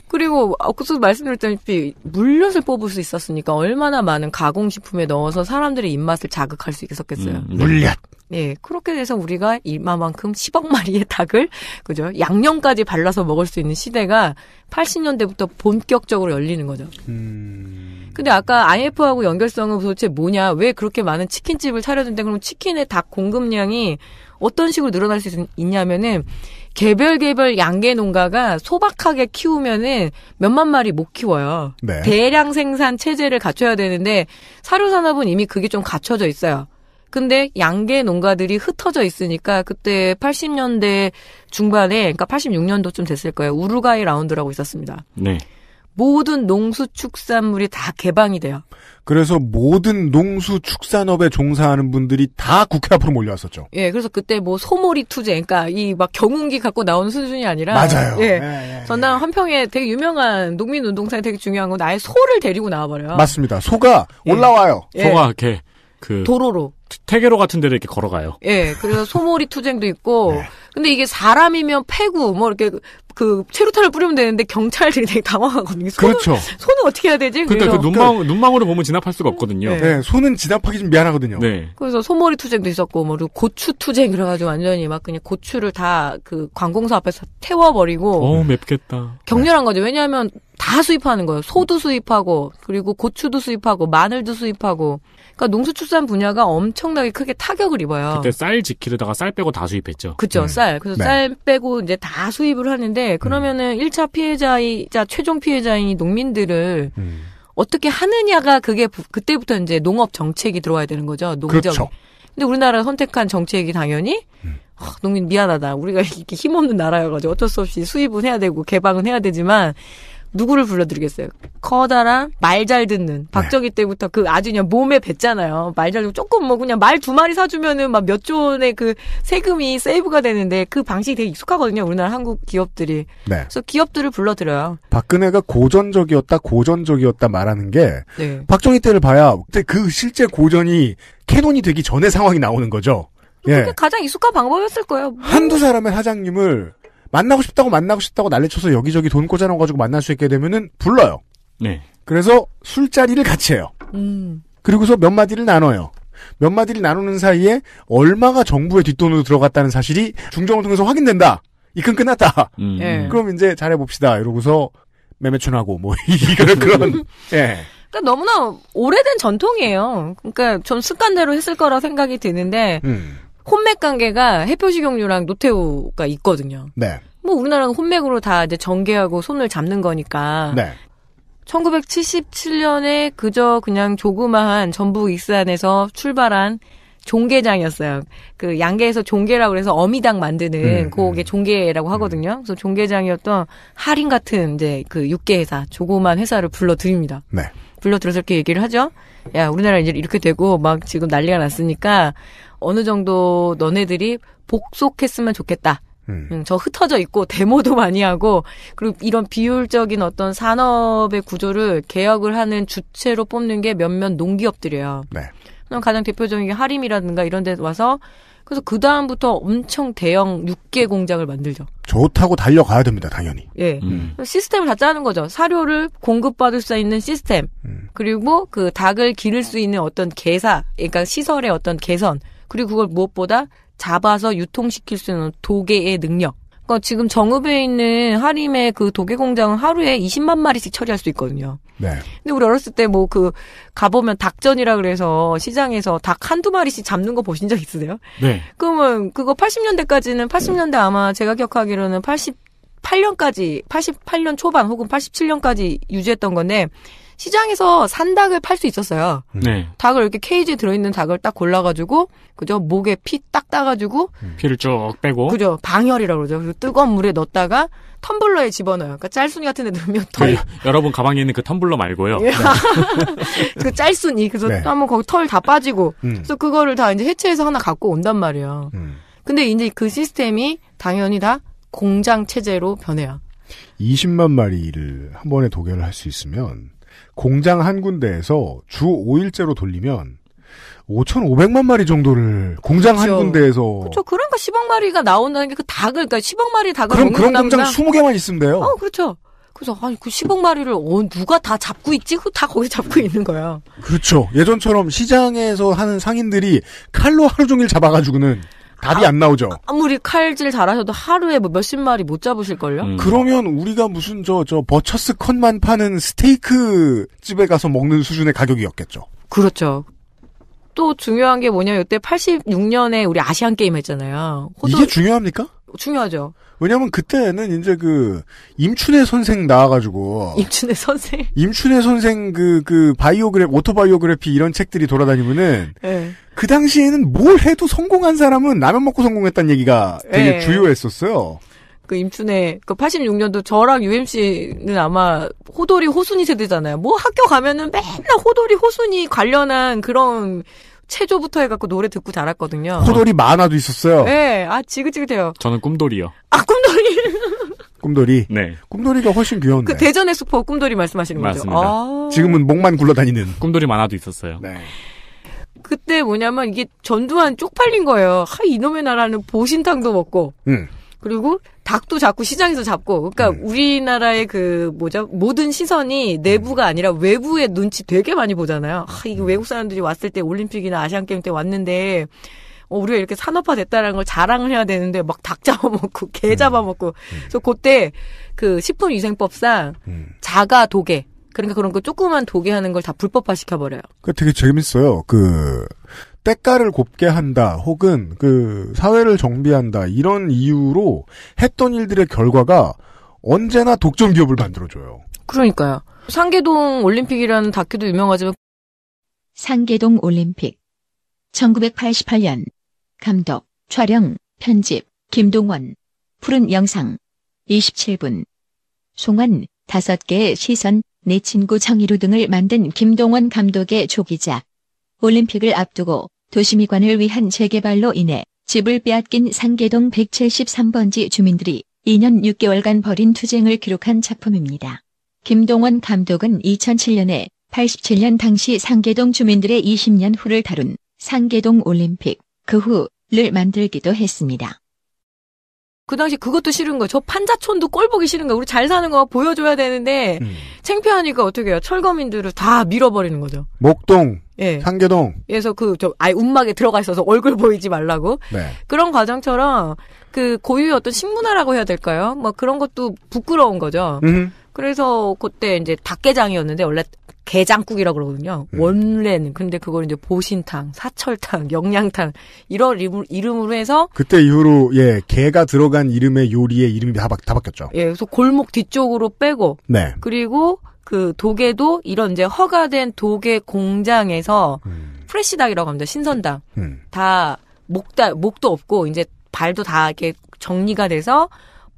그리고 아 앞서 말씀드렸다시피 물엿을 뽑을 수 있었으니까 얼마나 많은 가공식품에 넣어서 사람들의 입맛을 자극할 수 있었겠어요. 음, 네. 물엿. 네, 그렇게 돼서 우리가 이마만큼 10억 마리의 닭을 그죠 양념까지 발라서 먹을 수 있는 시대가 80년대부터 본격적으로 열리는 거죠. 음... 근데 아까 i f 하고 연결성은 도대체 뭐냐? 왜 그렇게 많은 치킨집을 차려준대? 그럼 치킨의 닭 공급량이 어떤 식으로 늘어날 수 있, 있냐면은 개별 개별 양계 농가가 소박하게 키우면은 몇만 마리 못 키워요. 네. 대량 생산 체제를 갖춰야 되는데 사료 산업은 이미 그게 좀 갖춰져 있어요. 근데 양계 농가들이 흩어져 있으니까 그때 80년대 중반에 그러니까 86년도쯤 됐을 거예요. 우루과이 라운드라고 있었습니다. 네. 모든 농수축산물이 다 개방이 돼요. 그래서 모든 농수축산업에 종사하는 분들이 다 국회 앞으로 몰려왔었죠. 예, 그래서 그때 뭐 소몰이 투쟁, 그러니까 이 막 경운기 갖고 나온 수준이 아니라 맞아요. 예, 예, 예, 예 전남 한평에 되게 유명한 농민운동사에 되게 중요한 건 아예 소를 데리고 나와버려요. 맞습니다. 소가 예. 올라와요. 예. 소가 이렇게 그 도로로 태계로 같은 데를 이렇게 걸어가요. 예, 그래서 소몰이 투쟁도 있고. (laughs) 네. 근데 이게 사람이면 폐구뭐 이렇게 그 최루탄을 뿌리면 되는데 경찰들이 되게 당황하거든요. 손은, 그렇죠. 손은 어떻게 해야 되지? 근데 그러니까 그 눈망 그, 그러니까 눈망으로 보면 진압할 수가 없거든요. 네. 네. 손은 진압하기 좀 미안하거든요. 네. 그래서 소머리 투쟁도 있었고 뭐 고추 투쟁 그래가지고 완전히 막 그냥 고추를 다 그 관공서 앞에서 태워버리고. 어 맵겠다. 격렬한 거죠. 왜냐하면 다 수입하는 거예요. 소도 수입하고 그리고 고추도 수입하고 마늘도 수입하고 그러니까 농수축산 분야가 엄청나게 크게 타격을 입어요. 그때 쌀 지키려다가 쌀 빼고 다 수입했죠. 그죠 음. 쌀. 그래서 네. 쌀 빼고 이제 다 수입을 하는데 음. 그러면은 음. 1차 피해자이자 최종 피해자인 농민들을 음. 어떻게 하느냐가 그게 부, 그때부터 이제 농업 정책이 들어와야 되는 거죠. 농정. 그렇죠. 근데 우리나라가 선택한 정책이 당연히 음. 어, 농민 미안하다. 우리가 이렇게 힘없는 나라여가지고 어쩔 수 없이 수입은 해야 되고 개방은 해야 되지만 누구를 불러드리겠어요? 커다란 말 잘 듣는 네. 박정희 때부터 그 아주 그냥 몸에 뱄잖아요말 잘 듣고 조금 뭐 그냥 말 두 마리 사주면은 막 몇 조원의 그 세금이 세이브가 되는데 그 방식이 되게 익숙하거든요. 우리나라 한국 기업들이. 네. 그래서 기업들을 불러들여요. 박근혜가 고전적이었다 고전적이었다 말하는 게 네. 박정희 때를 봐야 그 실제 고전이 캐논이 되기 전의 상황이 나오는 거죠. 그게 예. 가장 익숙한 방법이었을 거예요. 뭐. 한두 사람의 사장님을 만나고 싶다고 만나고 싶다고 난리쳐서 여기저기 돈꽂아놓아가지고 만날 수 있게 되면은 불러요. 네. 그래서 술자리를 같이 해요. 음. 그리고서 몇 마디를 나눠요. 몇 마디를 나누는 사이에 얼마가 정부의 뒷돈으로 들어갔다는 사실이 중정을 통해서 확인된다. 이건 끝났다. 음. 네. 그럼 이제 잘해봅시다. 이러고서 매매춘하고 뭐 (laughs) 이런 그런 예. 그러니까 너무나 오래된 전통이에요. 그러니까 좀 습관대로 했을 거라 생각이 드는데 음. 혼맥 관계가 해표시경유랑 노태우가 있거든요. 네. 뭐 우리나라는 혼맥으로 다 이제 전개하고 손을 잡는 거니까. 네. 1977년에 그저 그냥 조그마한 전북 익산에서 출발한 종계장이었어요. 그 양계에서 종계라고 해서 어미당 만드는 음, 그게 음. 종계라고 하거든요. 음. 그래서 종계장이었던 할인 같은 이제 그 육계 회사 조그만 회사를 불러드립니다. 네. 불러들어서 이렇게 얘기를 하죠. 야 우리나라 이제 이렇게 되고 막 지금 난리가 났으니까 어느 정도 너네들이 복속했으면 좋겠다. 음. 음. 저 흩어져 있고 데모도 많이 하고 그리고 이런 비율적인 어떤 산업의 구조를 개혁을 하는 주체로 뽑는 게 몇몇 농기업들이에요. 네. 그럼 가장 대표적인 게 하림이라든가 이런 데 와서 그래서 그 다음부터 엄청 대형 육개 공장을 만들죠. 좋다고 달려가야 됩니다, 당연히. 예. 음. 시스템을 다 짜는 거죠. 사료를 공급받을 수 있는 시스템, 음. 그리고 그 닭을 기를 수 있는 어떤 개사, 그러니까 시설의 어떤 개선, 그리고 그걸 무엇보다 잡아서 유통시킬 수 있는 도개의 능력. 그러니까 지금 정읍에 있는 하림의 그 도개 공장은 하루에 20만 마리씩 처리할 수 있거든요. 네. 근데 우리 어렸을 때 뭐 그 가보면 닭전이라 그래서 시장에서 닭 한두 마리씩 잡는 거 보신 적 있으세요? 네. 그러면 그거 80년대까지는 80년대 아마 제가 기억하기로는 8 8년까지 88년 초반 혹은 87년까지 유지했던 건데 시장에서 산 닭을 팔 수 있었어요. 네. 닭을 이렇게 케이지에 들어있는 닭을 딱 골라가지고 그죠 목에 피 딱 따가지고 음. 피를 쭉 빼고 그죠 방열이라고 그러죠. 그리고 뜨거운 물에 넣었다가 텀블러에 집어넣어요. 그니까 짤순이 같은 데 넣으면 털. 그, (laughs) 여러분 가방에 있는 그 텀블러 말고요. 예. (laughs) 그 짤순이 그래서 네. 한번 거기 털 다 빠지고 음. 그래서 그거를 다 이제 해체해서 하나 갖고 온단 말이에요. 음. 근데 이제 그 시스템이 당연히 다 공장 체제로 변해요. 20만 마리를 한 번에 도개를 할수 있으면 공장 한 군데에서 주 5일째로 돌리면 5,500만 마리 정도를 공장 그렇죠. 한 군데에서. 그렇죠. 그러니까 10억 마리가 나온다는 게 그 닭을, 그러니까 10억 마리 닭을 그럼 그런 공장 20개만 있으면 돼요. 어, 그렇죠. 그래서 아니 그 10억 마리를 어, 누가 다 잡고 있지? 그다 거기 잡고 있는 거야. 그렇죠. 예전처럼 시장에서 하는 상인들이 칼로 하루 종일 잡아가지고는 답이 아, 안 나오죠. 아무리 칼질 잘하셔도 하루에 뭐 몇십 마리 못 잡으실걸요? 음. 그러면 우리가 무슨 저, 저 버처스 컷만 파는 스테이크 집에 가서 먹는 수준의 가격이었겠죠. 그렇죠. 또 중요한 게 뭐냐, 이때 86년에 우리 아시안 게임 했잖아요. 호도... 이게 중요합니까? 중요하죠. 왜냐면 그때는 이제 그 임춘애 선생 나와가지고 임춘애 선생 임춘애 선생 그그 그 바이오그래 오토바이오그래피 이런 책들이 돌아다니면은 네. 그 당시에는 뭘 해도 성공한 사람은 라면 먹고 성공했다는 얘기가 되게 예. 주요했었어요. 그 임춘의 그 86년도 저랑 UMC는 아마 호돌이 호순이 세대잖아요. 뭐 학교 가면은 맨날 호돌이 호순이 관련한 그런 체조부터 해갖고 노래 듣고 자랐거든요. 호돌이 만화도 있었어요. 네, 아 지긋지긋해요. 저는 꿈돌이요. 아 꿈돌이. 꿈돌이. 네. 꿈돌이가 훨씬 귀여운데. 그 대전의 슈퍼 꿈돌이 말씀하시는 거죠. 맞습니다. 아~ 지금은 목만 굴러다니는. 꿈돌이 만화도 있었어요. 네. 그때 뭐냐면 이게 전두환 쪽팔린 거예요. 하 이놈의 나라는 보신탕도 먹고. 음. 그리고 닭도 자꾸 시장에서 잡고 그러니까 음. 우리나라의 그 뭐죠 모든 시선이 내부가 음. 아니라 외부의 눈치 되게 많이 보잖아요 하, 이게 음. 외국 사람들이 왔을 때 올림픽이나 아시안게임 때 왔는데 어, 우리가 이렇게 산업화 됐다라는 걸 자랑을 해야 되는데 막 닭 잡아먹고 개 음. 잡아먹고 음. 그래서 그때 그 식품위생법상 자가 도개 그러니까 그런 거 조그만 독개 하는 걸 다 불법화 시켜버려요. 그 되게 재밌어요. 그 때깔을 곱게 한다 혹은 그 사회를 정비한다 이런 이유로 했던 일들의 결과가 언제나 독점 기업을 만들어줘요. 그러니까요. 상계동 올림픽이라는 다큐도 유명하지만 상계동 올림픽 1988년 감독 촬영 편집 김동원 푸른 영상 27분 송환 5개의 시선 내 친구 정의루 등을 만든 김동원 감독의 조기작. 올림픽을 앞두고 도시미관을 위한 재개발로 인해 집을 빼앗긴 상계동 173번지 주민들이 2년 6개월간 벌인 투쟁을 기록한 작품입니다. 김동원 감독은 2007년에 87년 당시 상계동 주민들의 20년 후를 다룬 상계동 올림픽 그 후를 만들기도 했습니다. 그 당시 그것도 싫은 거예요. 저 판자촌도 꼴 보기 싫은 거예요. 우리 잘 사는 거 보여줘야 되는데 음. 창피하니까 어떻게 해요? 철거민들을 다 밀어버리는 거죠. 목동, 예. 상계동. 그래서 그 저 아예 움막에 들어가 있어서 얼굴 보이지 말라고 네. 그런 과정처럼 그 고유의 어떤 식문화라고 해야 될까요? 뭐 그런 것도 부끄러운 거죠. 음. 그래서 그때 이제 닭게장이었는데 원래 게장국이라고 그러거든요. 음. 원래는 근데 그걸 이제 보신탕, 사철탕, 영양탕 이런 이름, 으로 해서 그때 이후로 예 게가 들어간 이름의 요리의 이름이 다, 바, 다 바뀌었죠. 예, 그래서 골목 뒤쪽으로 빼고 네. 그리고 그 도계도 이런 이제 허가된 도계 공장에서 음. 프레시닭이라고 합니다. 신선닭 음. 다 목다 목도 없고 이제 발도 다 이렇게 정리가 돼서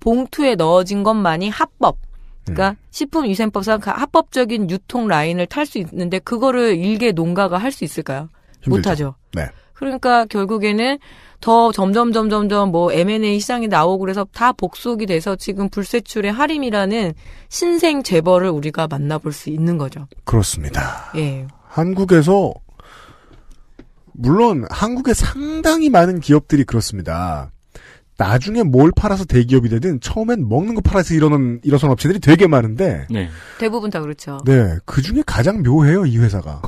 봉투에 넣어진 것만이 합법. 그러니까 음. 식품위생법상 그 합법적인 유통 라인을 탈 수 있는데 그거를 일개 농가가 할 수 있을까요? 힘들죠. 못하죠. 네. 그러니까 결국에는 더 점점 점점점 뭐 M&A 시장이 나오고 그래서 다 복속이 돼서 지금 불세출의 할인이라는 신생 재벌을 우리가 만나볼 수 있는 거죠. 그렇습니다. 예. 한국에서 물론 한국에 상당히 많은 기업들이 그렇습니다. 나중에 뭘 팔아서 대기업이 되든 처음엔 먹는 거 팔아서 일어난 일어선 업체들이 되게 많은데 네. 대부분 다 그렇죠. 네, 그 중에 가장 묘해요 이 회사가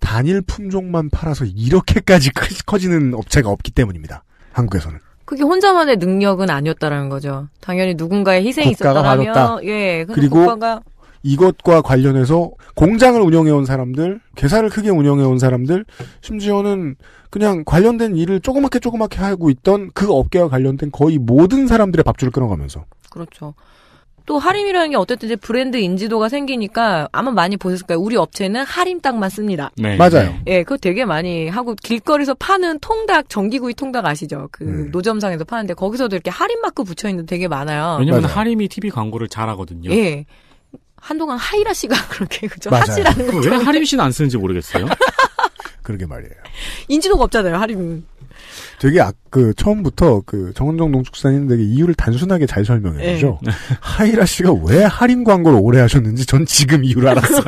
단일 품종만 팔아서 이렇게까지 (laughs) 커지는 업체가 없기 때문입니다. 한국에서는. 그게 혼자만의 능력은 아니었다라는 거죠. 당연히 누군가의 희생이 있었다라면 예, 그리고 국가가 이것과 관련해서 공장을 운영해온 사람들, 계사를 크게 운영해온 사람들, 심지어는 그냥 관련된 일을 조그맣게 조그맣게 하고 있던 그 업계와 관련된 거의 모든 사람들의 밥줄을 끊어가면서. 그렇죠. 또 하림이라는 게 어쨌든 이제 브랜드 인지도가 생기니까 아마 많이 보셨을 거예요. 우리 업체는 하림 닭만 씁니다. 네, 네. 맞아요. 예, 그거 되게 많이 하고 길거리에서 파는 통닭, 전기구이 통닭 아시죠? 그 음. 노점상에서 파는데 거기서도 이렇게 하림 마크 붙여 있는 되게 많아요. 왜냐면 하림이 TV 광고를 잘하거든요. 예. 한동안 하이라 씨가 (laughs) 그렇게 그죠? 하지라는 거. 왜 하림 씨는 안 쓰는지 모르겠어요. (laughs) 그러게 말이에요. 인지도가 없잖아요, 하림. 되게 아, 그 처음부터 그 정은정 농축사님 되게 이유를 단순하게 잘 설명해 주죠. 네. (laughs) 하이라 씨가 왜 할인 광고를 오래 하셨는지 전 지금 이유를 알았어.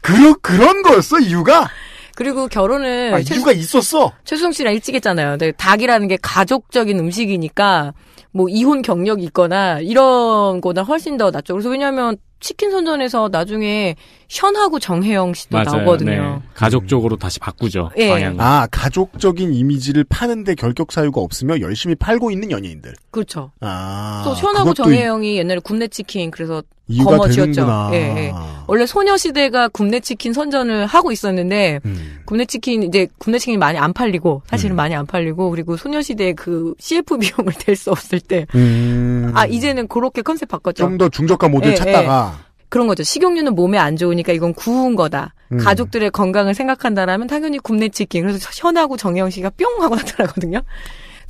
그런 그런 거였어 이유가. 그리고 결혼을 아, 이유가 최수, 있었어. 최수정 씨랑 일찍 했잖아요. 근데 닭이라는 게 가족적인 음식이니까 뭐 이혼 경력이 있거나 이런 거나 훨씬 더 낫죠. 그래서 왜냐하면 치킨 선전에서 나중에 션하고 정혜영 씨도 맞아요. 나오거든요. 네. 가족적으로 다시 바꾸죠. 예. 방향아 가족적인 이미지를 파는데 결격 사유가 없으며 열심히 팔고 있는 연예인들. 그렇죠. 아, 또 션하고 정혜영이 옛날에 굽네 치킨 그래서 거머쥐였죠. 예, 예. 원래 소녀시대가 굽네치킨 선전을 하고 있었는데 음. 굽네치킨 이제 굽네치킨이 많이 안 팔리고 사실은 음. 많이 안 팔리고 그리고 소녀시대 그 CF 비용을 (laughs) 댈 수 없을 때 음. 아, 이제는 그렇게 컨셉 바꿨죠. 좀 더 중저가 모델 예, 예, 찾다가 그런 거죠. 식용유는 몸에 안 좋으니까 이건 구운 거다. 음. 가족들의 건강을 생각한다라면 당연히 굽네치킨. 그래서 현하고 정영 씨가 뿅 하고 (laughs) 나타나거든요.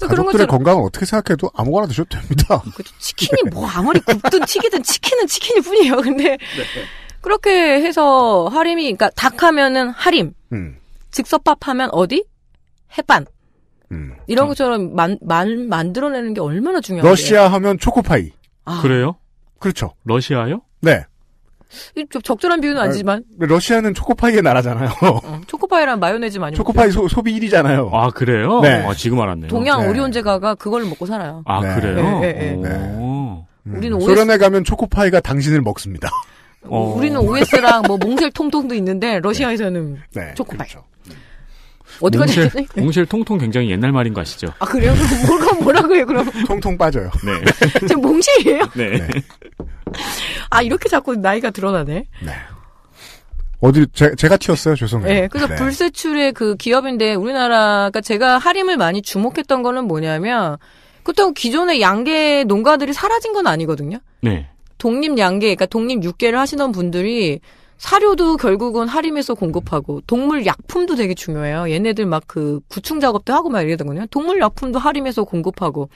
가족들의 건강을 어떻게 생각해도 아무거나 드셔도 됩니다. 음, 그 치킨이 뭐 아무리 굽든 튀기든 치킨은 치킨일 뿐이에요. 근데 네. 그렇게 해서 하림이 그러니까 닭 하면은 하림, 음. 즉석밥 하면 어디? 햇반. 음. 이런 음. 것처럼 만, 만, 만들어내는 게 얼마나 중요한데 러시아 하면 초코파이. 아. 그래요? 그렇죠. 러시아요? 네. 적절한 비유는 아, 아니지만. 러시아는 초코파이의 나라잖아요. 어, 초코파이랑 마요네즈 많이 초코파이 소, 비 1위잖아요. 아, 그래요? 네. 아, 지금 알았네요. 동양 네. 오리온제가가 그걸 먹고 살아요. 아, 네. 그래요? 네, 네, 네. 음, 우리는 OS... 음. 소련에 가면 초코파이가 당신을 먹습니다. 어. 우리는 OS랑 뭐 몽쉘 통통도 있는데 러시아에서는 초코파이. 그렇죠. 어떡하지? 몽실, 몽실 통통 굉장히 옛날 말인 거 아시죠? 아, 그래요? (laughs) 뭐가 뭐라고요, 그럼? 통통 빠져요. 네. (laughs) 지금 몽실이에요? 네. 네. 아, 이렇게 자꾸 나이가 드러나네. 네. 어디 제, 제가 튀었어요 죄송해요. 네, 그래서 네. 불세출의 그 기업인데 우리나라가 제가 하림을 많이 주목했던 거는 뭐냐면 그렇다고 기존의 양계 농가들이 사라진 건 아니거든요. 네. 독립 양계, 그러니까 독립 육계를 하시던 분들이 사료도 결국은 하림에서 공급하고 동물 약품도 되게 중요해요. 얘네들 막 그 구충 작업도 하고 막 이러거든요. 동물 약품도 하림에서 공급하고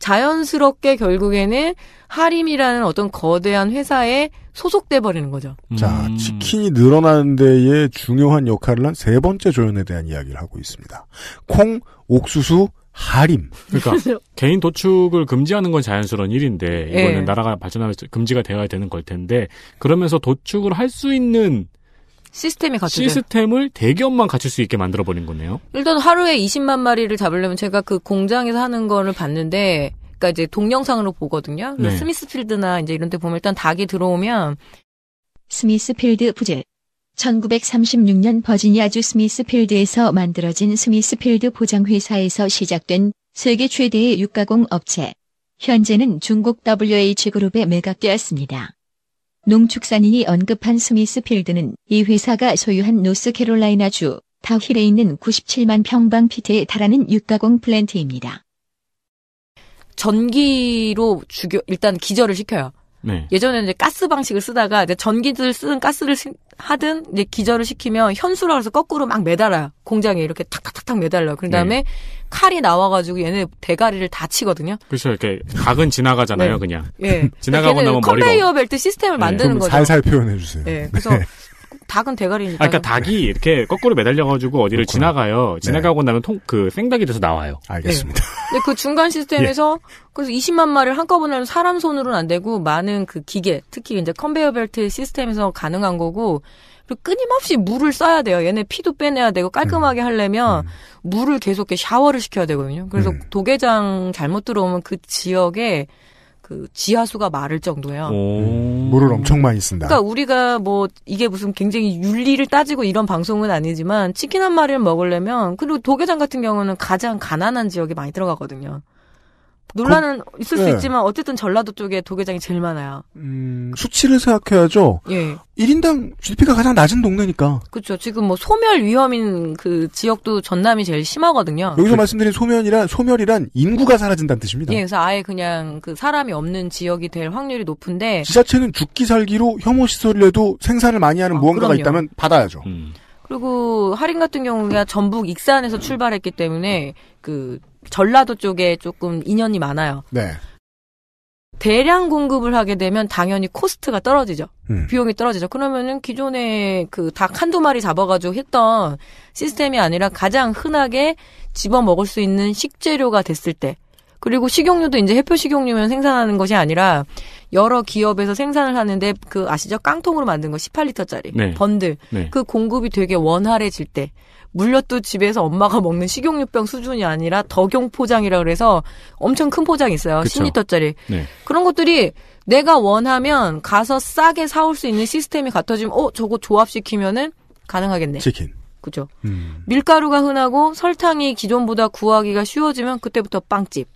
자연스럽게 결국에는 하림이라는 어떤 거대한 회사에 소속돼 버리는 거죠. 음. 자, 치킨이 늘어나는 데에 중요한 역할을 한 세 번째 조연에 대한 이야기를 하고 있습니다. 콩, 옥수수, 하림. 그러니까 (laughs) 개인 도축을 금지하는 건 자연스러운 일인데 예. 이거는 예. 나라가 발전하면서 금지가 되어야 되는 걸 텐데 그러면서 도축을 할 수 있는 시스템이 갖춰 시스템을 대기업만 갖출 수 있게 만들어 버린 거네요. 일단 하루에 20만 마리를 잡으려면 제가 그 공장에서 하는 거를 봤는데 그러니까 이제 동영상으로 보거든요. 네. 스미스필드나 이제 이런 데 보면 일단 닭이 들어오면 스미스필드 부재 1936년 버지니아주 스미스필드에서 만들어진 스미스필드 보장회사에서 시작된 세계 최대의 육가공 업체. 현재는 중국 WH그룹에 매각되었습니다. 농축산인이 언급한 스미스필드는 이 회사가 소유한 노스캐롤라이나주 타힐에 있는 97만 평방 피트에 달하는 육가공 플랜트입니다. 전기로 주교, 일단 기절을 시켜요. 네. 예전에는 이제 가스 방식을 쓰다가 이제 전기를 쓰는 가스를 시, 하든 이제 기절을 시키면 현수라 해서 거꾸로 막 매달아요. 공장에 이렇게 탁탁탁탁 매달려요. 그 다음에 네. 칼이 나와가지고 얘네 대가리를 다치거든요. 그렇죠. 이렇게 각은 지나가잖아요, 네. 그냥. 예. (laughs) 지나가고 그러니까 나면 머리가. 컨베이어 벨트 시스템을 네. 만드는 거죠. 살살 표현해 주세요. 예. 그래서 닭은 대가리니까. 아, 그러니까 닭이 네. 이렇게 거꾸로 매달려가지고 어디를 그렇구나. 지나가요. 네. 지나가고 나면 통 그 생닭이 돼서 나와요. 알겠습니다. 네. 근데 그 중간 시스템에서 (laughs) 예. 그래서 20만 마리를 한꺼번에 하는 사람 손으로는 안 되고 많은 그 기계, 특히 이제 컨베이어 벨트 시스템에서 가능한 거고 그리고 끊임없이 물을 써야 돼요. 얘네 피도 빼내야 되고 깔끔하게 음. 하려면 음. 물을 계속 이렇게 샤워를 시켜야 되거든요. 그래서 음. 도계장 잘못 들어오면 그 지역에 그 지하수가 마를 정도예요. 물을 엄청 많이 쓴다. 그러니까 우리가 뭐 이게 무슨 굉장히 윤리를 따지고 이런 방송은 아니지만 치킨 한 마리를 먹으려면 그리고 도계장 같은 경우는 가장 가난한 지역에 많이 들어가거든요. 논란은 그, 있을 네. 수 있지만 어쨌든 전라도 쪽에 도계장이 제일 많아요. 음, 수치를 생각해야죠. 예. 1인당 GDP가 가장 낮은 동네니까. 그렇죠. 지금 뭐 소멸 위험인 그 지역도 전남이 제일 심하거든요. 여기서 그, 말씀드린 소멸이란 소멸이란 인구가 사라진다는 뜻입니다. 예, 그래서 아예 그냥 그 사람이 없는 지역이 될 확률이 높은데 지자체는 죽기 살기로 혐오 시설이라도 생산을 많이 하는 아, 무언가가 그럼요. 있다면 받아야죠. 음. 그리고 할인 같은 경우가 전북 익산에서 출발했기 때문에 그 전라도 쪽에 조금 인연이 많아요. 네. 대량 공급을 하게 되면 당연히 코스트가 떨어지죠. 음. 비용이 떨어지죠. 그러면은 기존에 그 닭 한두 마리 잡아가지고 했던 시스템이 아니라 가장 흔하게 집어 먹을 수 있는 식재료가 됐을 때 그리고 식용유도 이제 해표 식용유면 생산하는 것이 아니라 여러 기업에서 생산을 하는데 그 아시죠? 깡통으로 만든 거 18리터짜리 네. 번들 네. 그 공급이 되게 원활해질 때 물엿도 집에서 엄마가 먹는 식용유병 수준이 아니라 덕용 포장이라 그래서 엄청 큰 포장이 있어요. 그쵸. 10리터짜리. 네. 그런 것들이 내가 원하면 가서 싸게 사올 수 있는 시스템이 갖춰지면 어 저거 조합시키면은 가능하겠네. 치킨. 그죠. 음. 밀가루가 흔하고 설탕이 기존보다 구하기가 쉬워지면 그때부터 빵집.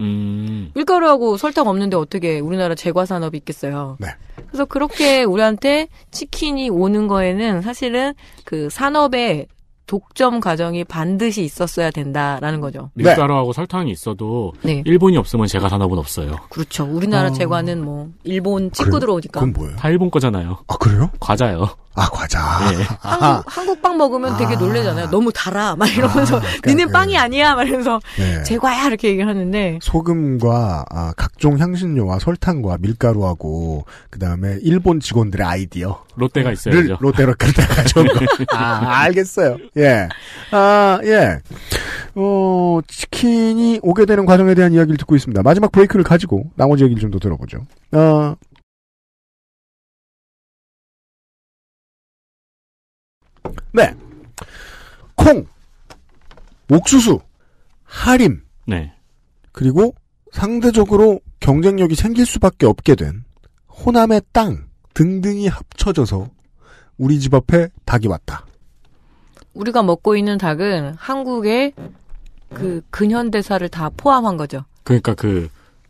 음. 밀가루하고 설탕 없는데 어떻게 우리나라 제과 산업이 있겠어요. 네. 그래서 그렇게 우리한테 치킨이 오는 거에는 사실은 그 산업의 독점 과정이 반드시 있었어야 된다라는 거죠. 네. 밀가루하고 네. 설탕이 있어도 네. 일본이 없으면 제과 산업은 없어요. 그렇죠. 우리나라 어... 제과는 뭐 일본 찍고 그래, 들어오니까. 그건 뭐예요? 다 일본 거잖아요. 아 그래요? 과자요. 아 과자. 네. 한국, 한국 빵 먹으면 아. 되게 놀래잖아요. 너무 달아 막 이러면서 아, 그러니까 니는 빵이 예. 아니야 막 이러면서 네. 제과야 이렇게 얘기를 하는데 소금과 아, 각종 향신료와 설탕과 밀가루하고 그 다음에 일본 직원들의 아이디어 롯데가 예. 있어요. 롯데로 끌다가 좀아 (laughs) 네. 알겠어요. 예. 아 예. 어 치킨이 오게 되는 과정에 대한 이야기를 듣고 있습니다. 마지막 브레이크를 가지고 나머지 얘기를 좀 더 들어보죠. 어 네. 콩, 옥수수, 하림. 네. 그리고 상대적으로 경쟁력이 생길 수밖에 없게 된 호남의 땅 등등이 합쳐져서 우리 집 앞에 닭이 왔다. 우리가 먹고 있는 닭은 한국의 그 근현대사를 다 포함한 거죠. 그러니까 그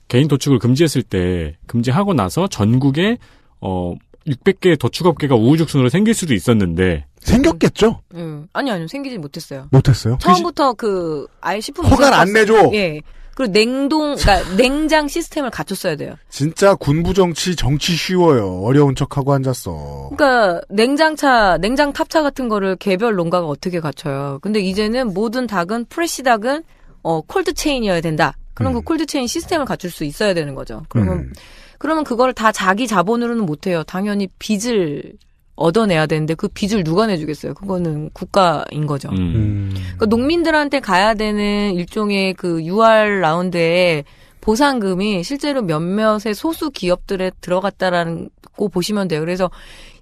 개인 도축을 금지했을 때 금지하고 나서 전국에 어 600개 더 추가 업계가 우후죽순으로 생길 수도 있었는데 생겼겠죠? 음. 아니 아니요. 생기지 못했어요. 못했어요? 처음부터 그 아예 식품 허가를 안 내줘. 예. 그리고 냉동, 그러니까 (laughs) 냉장 시스템을 갖췄어야 돼요. 진짜 군부 정치 정치 쉬워요. 어려운 척하고 앉았어. 그러니까 냉장차, 냉장 탑차 같은 거를 개별 농가가 어떻게 갖춰요. 근데 이제는 모든 닭은 프레시 닭은 어 콜드 체인이어야 된다. 그럼 그 음. 그 콜드 체인 시스템을 갖출 수 있어야 되는 거죠. 그러면 음. 그러면 그걸 다 자기 자본으로는 못해요. 당연히 빚을 얻어내야 되는데 그 빚을 누가 내주겠어요? 그거는 국가인 거죠. 음. 음. 그러니까 농민들한테 가야 되는 일종의 그 유알 라운드에 보상금이 실제로 몇몇의 소수 기업들에 들어갔다라는거 보시면 돼요. 그래서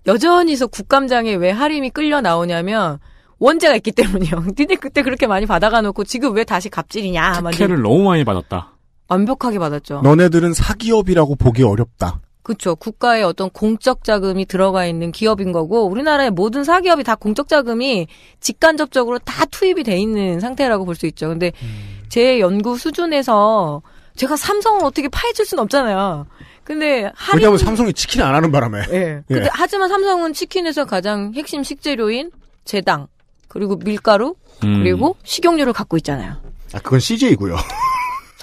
여전히서 국감장에 왜할인이 끌려 나오냐면 원재가 있기 때문이요 니네 (laughs) 그때 그렇게 많이 받아가 놓고 지금 왜 다시 갑질이냐. 특혜를 너무 많이 받았다. 완벽하게 받았죠. 너네들은 사기업이라고 보기 어렵다. 그렇죠. 국가의 어떤 공적 자금이 들어가 있는 기업인 거고 우리나라의 모든 사기업이 다 공적 자금이 직간접적으로 다 투입이 돼 있는 상태라고 볼 수 있죠. 근데 음. 제 연구 수준에서 제가 삼성을 어떻게 파헤칠 수는 없잖아요. 근데 할인... 왜냐하면 삼성이 치킨 안 하는 바람에. 예. 근데 예. 하지만 삼성은 치킨에서 가장 핵심 식재료인 제당 그리고 밀가루 음. 그리고 식용유를 갖고 있잖아요. 아 그건 CJ고요.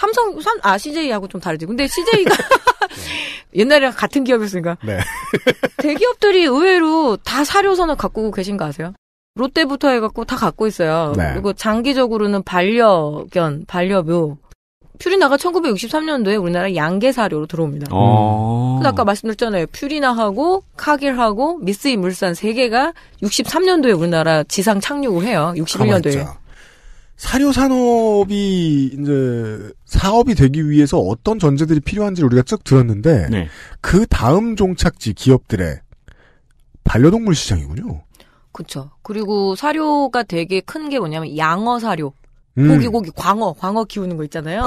삼성, 삼, 아, CJ하고 좀 다르지. 근데 CJ가 (laughs) 네. 옛날에 같은 기업이었으니까. 네. (laughs) 대기업들이 의외로 다 사료선을 갖고 계신 거 아세요? 롯데부터 해갖고 다 갖고 있어요. 네. 그리고 장기적으로는 반려견, 반려묘. 퓨리나가 1963년도에 우리나라 양계사료로 들어옵니다. 어. 음. 아까 말씀드렸잖아요. 퓨리나하고 카길하고 미쓰이 물산 세 개가 63년도에 우리나라 지상 착륙을 해요. 61년도에. 사료 산업이 이제 사업이 되기 위해서 어떤 전제들이 필요한지 를 우리가 쭉 들었는데 네. 그 다음 종착지 기업들의 반려동물 시장이군요. 그렇죠. 그리고 사료가 되게 큰 게 뭐냐면 양어 사료, 음. 고기 고기 광어 광어 키우는 거 있잖아요.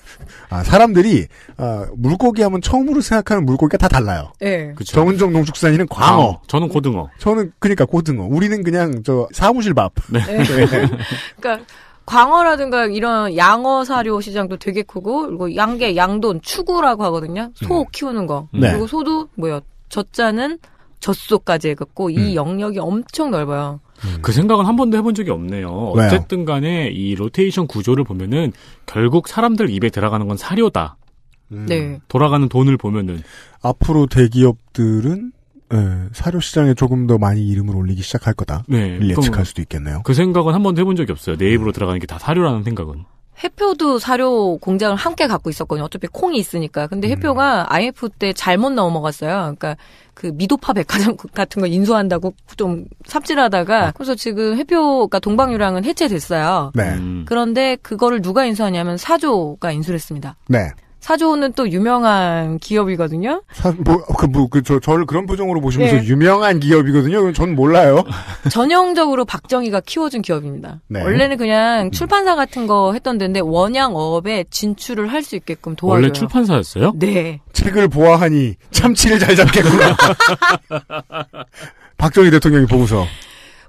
(laughs) 아, 사람들이 아, 물고기 하면 처음으로 생각하는 물고기가 다 달라요. 네. 그쵸. 정은정 농축산인은 광어. 아, 저는 고등어. 저는 그러니까 고등어. 우리는 그냥 저 사무실 밥. 네. 네. (laughs) 그러니까 광어라든가 이런 양어 사료 시장도 되게 크고 그리고 양계, 양돈, 추구라고 하거든요. 소 음. 키우는 거. 네. 그리고 소도 뭐야? 젖자는 젖소까지 해갖고 음. 이 영역이 엄청 넓어요. 음. 그 생각은 한 번도 해본 적이 없네요. 어쨌든 간에 이 로테이션 구조를 보면은 결국 사람들 입에 들어가는 건 사료다. 네. 음. 돌아가는 돈을 보면은 앞으로 대기업들은 네, 예, 사료 시장에 조금 더 많이 이름을 올리기 시작할 거다. 네, 예측할 수도 있겠네요. 그 생각은 한 번도 해본 적이 없어요. 내 입으로 들어가는 게 다 사료라는 생각은. 해표도 사료 공장을 함께 갖고 있었거든요. 어차피 콩이 있으니까. 근데 해표가 음. IF 때 잘못 넘어갔어요. 그러니까 그 미도파 백화점 (laughs) 같은 걸 인수한다고 좀 삽질하다가 아. 그래서 지금 해표가 동방유랑은 해체됐어요. 네. 음. 그런데 그거를 누가 인수하냐면 사조가 인수했습니다. 를 네. 사조는 또 유명한 기업이거든요. 사, 뭐, 그, 뭐, 그, 저, 저를 그런 표정으로 보시면서 네. 유명한 기업이거든요. 전 몰라요. (laughs) 전형적으로 박정희가 키워준 기업입니다. 네. 원래는 그냥 음. 출판사 같은 거 했던 데인데 원양업에 진출을 할 수 있게끔 도와줘요. 원래 출판사였어요? 네. 책을 보아하니 참치를 잘 잡겠구나. (laughs) 박정희 대통령이 보고서.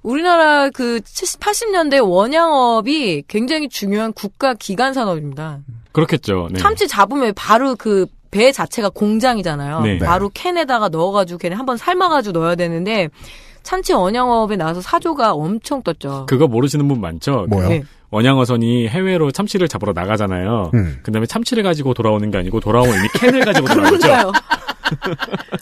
우리나라 그 70, 80년대 원양업이 굉장히 중요한 국가 기간 산업입니다. 그렇겠죠. 네. 참치 잡으면 바로 그 배 자체가 공장이잖아요. 네. 네. 바로 캔에다가 넣어가지고 걔네 한번 삶아가지고 넣어야 되는데 참치 원양어업에 나와서 사조가 엄청 떴죠. 그거 모르시는 분 많죠. 그 뭐요? 네. 언양어선이 해외로 참치를 잡으러 나가잖아요. 음. 그다음에 참치를 가지고 돌아오는 게 아니고 돌아온 이미 캔을 가지고 돌아오죠. (laughs)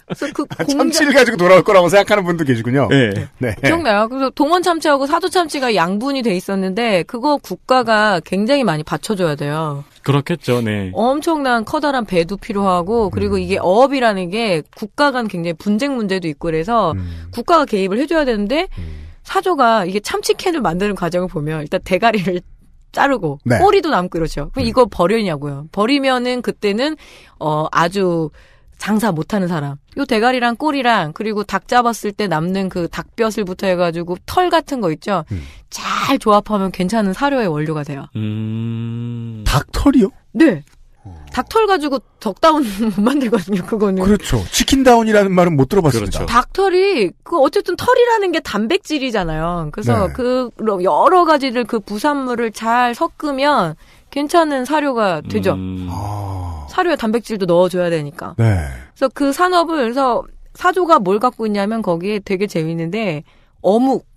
그래서 그 아, 참치를 가지고 돌아올 거라고 생각하는 분도 계시군요. 예. 네. 네. 기억나요? 그래서 동원 참치하고 사도 참치가 양분이 돼 있었는데 그거 국가가 굉장히 많이 받쳐줘야 돼요. 그렇겠죠, 네. 엄청난 커다란 배도 필요하고 그리고 음. 이게 어업이라는 게 국가 간 굉장히 분쟁 문제도 있고 그래서 음. 국가가 개입을 해줘야 되는데 음. 사조가 이게 참치캔을 만드는 과정을 보면 일단 대가리를 (laughs) 자르고 네. 꼬리도 남고 그러죠 그럼 음. 이거 버리냐고요. 버리면은 그때는 어 아주 장사 못하는 사람. 요 대가리랑 꼬리랑 그리고 닭 잡았을 때 남는 그 닭뼈슬부터 해가지고 털 같은 거 있죠. 음. 잘 조합하면 괜찮은 사료의 원료가 돼요. 음... 닭털이요? 네. 어. 닭털 가지고 덕다운 (laughs) 못 만들거든요, 그거는. 그렇죠. 치킨다운이라는 말은 못 들어봤습니다. 그렇죠. 닭털이, 그, 어쨌든 털이라는 게 단백질이잖아요. 그래서 네. 그, 여러 가지를 그 부산물을 잘 섞으면 괜찮은 사료가 되죠. 음. 아. 사료에 단백질도 넣어줘야 되니까. 네. 그래서 그 산업을 그래서 사조가 뭘 갖고 있냐면 거기에 되게 재밌는데 어묵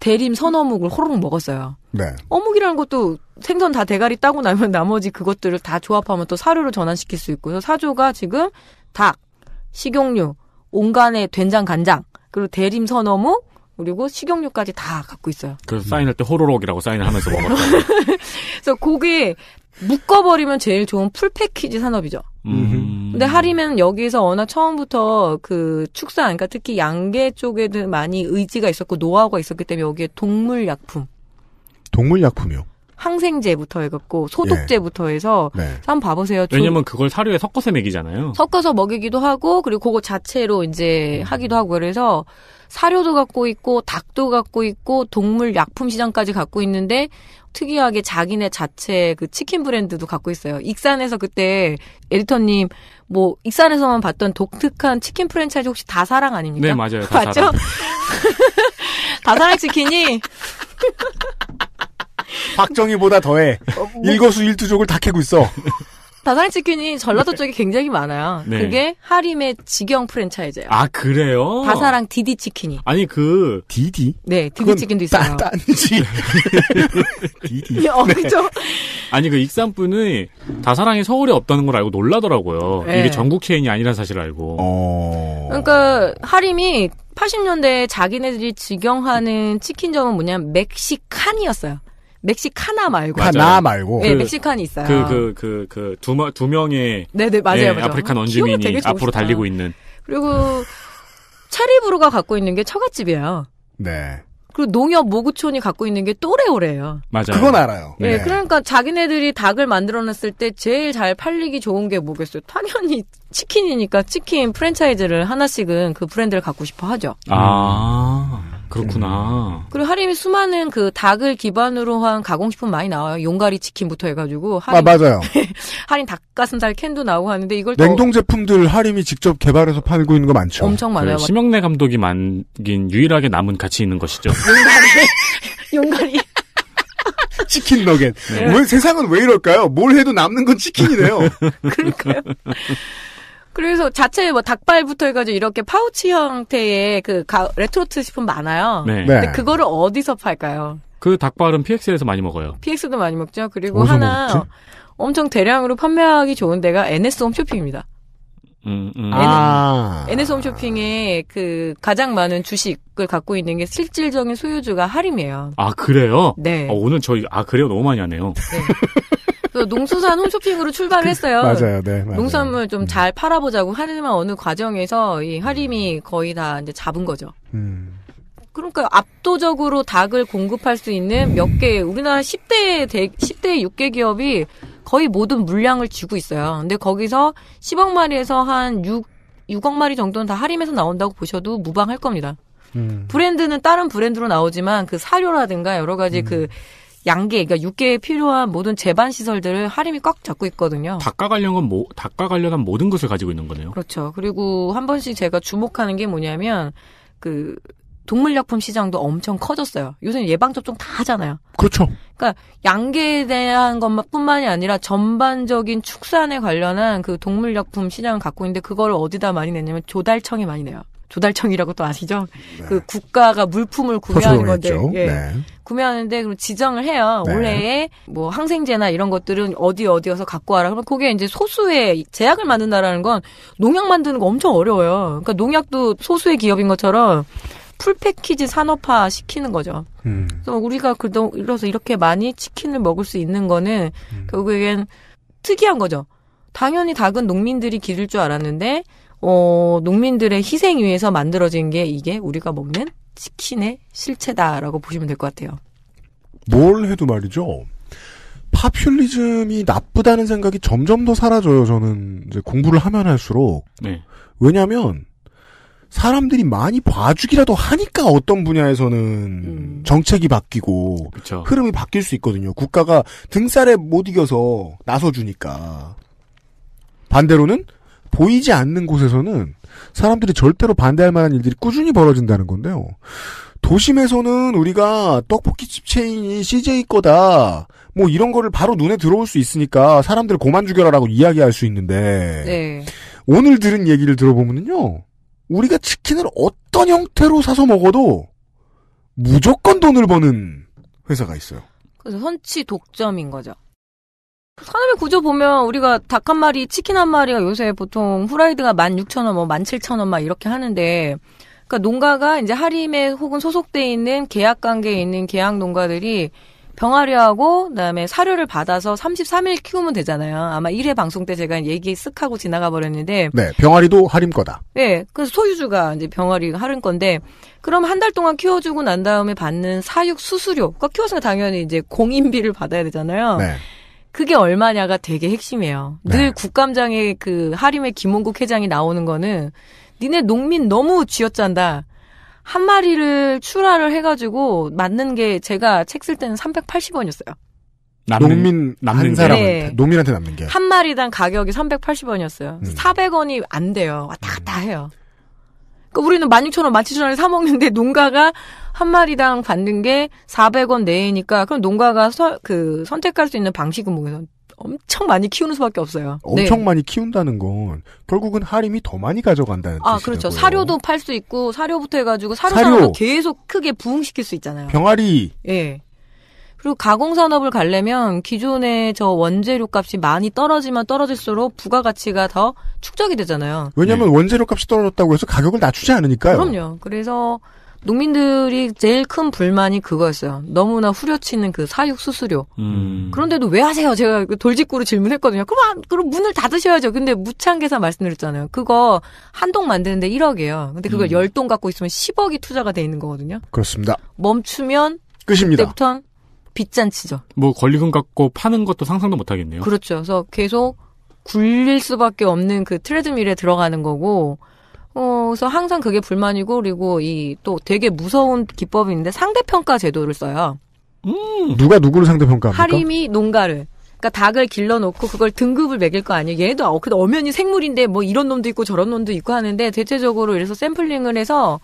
대림 선어묵을 호로록 먹었어요. 네. 어묵이라는 것도 생선 다 대가리 따고 나면 나머지 그것들을 다 조합하면 또 사료로 전환시킬 수 있고요. 사조가 지금 닭, 식용유, 온간의 된장 간장 그리고 대림 선어묵 그리고 식용유까지 다 갖고 있어요. 그래 음. 사인할 때 호로록이라고 사인을 하면서 먹었다. (laughs) 그래서 고게 묶어버리면 제일 좋은 풀 패키지 산업이죠. 음. 근데 하림은 여기서 에 워낙 처음부터 그 축산, 그러니까 특히 양계 쪽에 도 많이 의지가 있었고 노하우가 있었기 때문에 여기에 동물약품. 동물약품이요? 항생제부터 해갖고 소독제부터 예. 해서 예. 네. 한번 봐보세요. 왜냐면 그걸 사료에 섞어서 먹이잖아요. 섞어서 먹이기도 하고 그리고 그거 자체로 이제 음. 하기도 하고 그래서 사료도 갖고 있고 닭도 갖고 있고 동물 약품 시장까지 갖고 있는데 특이하게 자기네 자체 그 치킨 브랜드도 갖고 있어요. 익산에서 그때 에디터님 뭐 익산에서만 봤던 독특한 치킨 프랜차이즈 혹시 다사랑 아닙니까? 네 맞아요. 다사랑. 맞죠? 다사랑 (laughs) 치킨이 박정희보다 더해 어, 뭐. 일거수일투족을 다 캐고 있어. (laughs) 다산의 치킨이 전라도 네. 쪽에 굉장히 많아요. 네. 그게 하림의 직영 프랜차이즈예요. 아 그래요? 다사랑 디디 치킨이. 아니 그 디디? 네, 디디 치킨도 있어요. 딴, 지 (laughs) 디디. 네, 어, 네. 그죠? 아니 그 익산분이 다사랑이 서울에 없다는 걸 알고 놀라더라고요. 네. 이게 전국 체인이 아니라는 사실을 알고. 어... 그러니까 하림이 80년대에 자기네들이 직영하는 치킨점은 뭐냐면 멕시칸이었어요. 멕시카나 말고. 카나 말고. 네, 그 멕시칸이 있어요. 그, 그, 그, 그, 두, 두 명의. 네네, 네, 맞아요. 네, 예, 아프리카 어, 원주민이 앞으로 달리고 있는. 그리고, 차리브루가 갖고 있는 게 처갓집이에요. 네. 그리고 농협 모구촌이 갖고 있는 게또래오래요 맞아요. 그건 알아요. 네. 네. 그러니까 자기네들이 닭을 만들어놨을 때 제일 잘 팔리기 좋은 게 뭐겠어요? 당연히 치킨이니까 치킨 프랜차이즈를 하나씩은 그 브랜드를 갖고 싶어 하죠. 아. 음. 그렇구나. 음. 그리고 하림이 수많은 그 닭을 기반으로 한 가공식품 많이 나와요. 용가리 치킨부터 해가지고. 아, 하림, 아, 맞아요. (laughs) 하림 닭가슴살 캔도 나오고 하는데 이걸 냉동 제품들 하림이 직접 개발해서 팔고 있는 거 많죠. 엄청 많아요. 그 심영래 감독이 만긴 유일하게 남은 가치 있는 것이죠. (laughs) 용가리. (laughs) 용가리. 치킨 너겟. 네. 왜 세상은 왜 이럴까요? 뭘 해도 남는 건 치킨이네요. 그러니까요. 그래서 자체 뭐 닭발부터 해가지고 이렇게 파우치 형태의 그 가, 레트로트 식품 많아요. 네. 네. 근데 그거를 어디서 팔까요? 그 닭발은 PX에서 많이 먹어요. PX도 많이 먹죠. 그리고 하나 먹지? 엄청 대량으로 판매하기 좋은 데가 NS홈 쇼핑입니다. 음, 음. 아. NS홈 쇼핑에 그 가장 많은 주식을 갖고 있는 게 실질적인 소유주가 하림이에요. 아 그래요? 네. 아, 오늘 저희 아 그래요 너무 많이 하네요. 네. 농수산 홈쇼핑으로 출발을 그, 했어요. 맞아요, 네. 맞아요. 농산물 좀잘 음. 팔아보자고 하지만 어느 과정에서 이 하림이 거의 다 이제 잡은 거죠. 음. 그러니까 압도적으로 닭을 공급할 수 있는 몇 개, 우리나라 10대, 10대 6개 기업이 거의 모든 물량을 쥐고 있어요. 근데 거기서 10억 마리에서 한 6, 6억 마리 정도는 다 할인해서 나온다고 보셔도 무방할 겁니다. 음. 브랜드는 다른 브랜드로 나오지만 그 사료라든가 여러 가지 그 음. 그 양계, 그러니까 육계에 필요한 모든 재반 시설들을 할인이꽉 잡고 있거든요. 닭과 관련한 모, 닭과 관련한 모든 것을 가지고 있는 거네요. 그렇죠. 그리고 한 번씩 제가 주목하는 게 뭐냐면 그 동물약품 시장도 엄청 커졌어요. 요새 예방접종 다 하잖아요. 그렇죠. 그러니까 양계에 대한 것뿐만이 아니라 전반적인 축산에 관련한 그 동물약품 시장을 갖고 있는데 그걸 어디다 많이 내냐면 조달청이 많이 내요. 조달청이라고 또 아시죠? 네. 그 국가가 물품을 구매하는 건데 예. 네. 구매하는데 그럼 지정을 해요. 네. 올해에 뭐 항생제나 이런 것들은 어디 어디여서 갖고 와라. 그럼 그게 이제 소수의 제약을 만든다라는 건 농약 만드는 거 엄청 어려워요. 그러니까 농약도 소수의 기업인 것처럼 풀 패키지 산업화 시키는 거죠. 음. 그래서 우리가 그래서 이 이렇게 많이 치킨을 먹을 수 있는 거는 음. 결국엔 특이한 거죠. 당연히 닭은 농민들이 기를 줄 알았는데 어, 농민들의 희생 위에서 만들어진 게 이게 우리가 먹는 치킨의 실체다라고 보시면 될 것 같아요. 뭘 해도 말이죠. 파퓰리즘이 나쁘다는 생각이 점점 더 사라져요. 저는 이제 공부를 하면 할수록. 네. 왜냐하면 사람들이 많이 봐주기라도 하니까 어떤 분야에서는 음. 정책이 바뀌고 그쵸. 흐름이 바뀔 수 있거든요. 국가가 등살에 못 이겨서 나서주니까 반대로는 보이지 않는 곳에서는 사람들이 절대로 반대할 만한 일들이 꾸준히 벌어진다는 건데요. 도심에서는 우리가 떡볶이집 체인이 CJ 거다. 뭐 이런 거를 바로 눈에 들어올 수 있으니까 사람들 고만 죽여라라고 이야기할 수 있는데 네. 오늘 들은 얘기를 들어보면요. 우리가 치킨을 어떤 형태로 사서 먹어도 무조건 돈을 버는 회사가 있어요. 그래서 선치 독점인 거죠. 산업의 구조 보면 우리가 닭 한 마리, 치킨 한 마리가 요새 보통 후라이드가 16,000원, 뭐 17,000원 막 이렇게 하는데 그러니까 농가가 이제 하림에 혹은 소속돼 있는 계약 관계에 있는 계약 농가들이 병아리하고 그다음에 사료를 받아서 33일 키우면 되잖아요. 아마 1회 방송 때 제가 얘기 쓱 하고 지나가 버렸는데 네, 병아리도 할인 거다. 네, 그래서 소유주가 이제 병아리 할인 건데 그럼 한 달 동안 키워주고 난 다음에 받는 사육 수수료, 그러니까 키워서 당연히 이제 공인비를 받아야 되잖아요. 네. 그게 얼마냐가 되게 핵심이에요. 네. 늘 국감장의 그 하림의 김원국 회장이 나오는 거는 니네 농민 너무 쥐어짠다. 한 마리를 출하를 해가지고 맞는 게 제가 책 쓸 때는 380원이었어요. 남는, 농민 남는 한 사람한테 네. 농민한테 남는 게한 마리당 가격이 380원이었어요. 음. 400원이 안 돼요. 왔다 갔다 음. 해요. 그러니까 우리는 16,000원, 17,000원에 사 먹는데 농가가 한 마리당 받는 게 400원 내니까 그럼 농가가 서, 그 선택할 수 있는 방식은 뭐예요? 엄청 많이 키우는 수밖에 없어요. 엄청 네. 많이 키운다는 건 결국은 하림이 더 많이 가져간다는 뜻이죠. 아, 그렇죠. 사료도 팔 수 있고 사료부터 해가지고 사료산업을 사료. 계속 크게 부흥시킬 수 있잖아요. 병아리. 예. 네. 그리고 가공산업을 가려면 기존의 저 원재료 값이 많이 떨어지면 떨어질수록 부가가치가 더 축적이 되잖아요. 왜냐하면 네. 원재료 값이 떨어졌다고 해서 가격을 낮추지 않으니까요. 그럼요. 그래서 농민들이 제일 큰 불만이 그거였어요. 너무나 후려치는 그 사육 수수료. 음. 그런데도 왜 하세요? 제가 그 돌직구로 질문했거든요. 그럼 그럼 문을 닫으셔야죠. 근데 무창계사 말씀드렸잖아요. 그거 한 동 만드는데 1억이에요. 근데 그걸 음. 10동 갖고 있으면 10억이 투자가 돼 있는 거거든요. 그렇습니다. 멈추면 끝입니다. 그때부터 빚잔치죠. 뭐 권리금 갖고 파는 것도 상상도 못 하겠네요. 그렇죠. 그래서 계속 굴릴 수밖에 없는 그 트레드밀에 들어가는 거고 어, 그래서 항상 그게 불만이고 그리고 이 또 되게 무서운 기법인데 상대평가 제도를 써요. 음. 누가 누구를 상대평가합니까? 하림이 농가를. 그니까 닭을 길러놓고 그걸 등급을 매길 거 아니에요. 얘도 어, 그 엄연히 생물인데 뭐 이런 놈도 있고 저런 놈도 있고 하는데 대체적으로 이래서 샘플링을 해서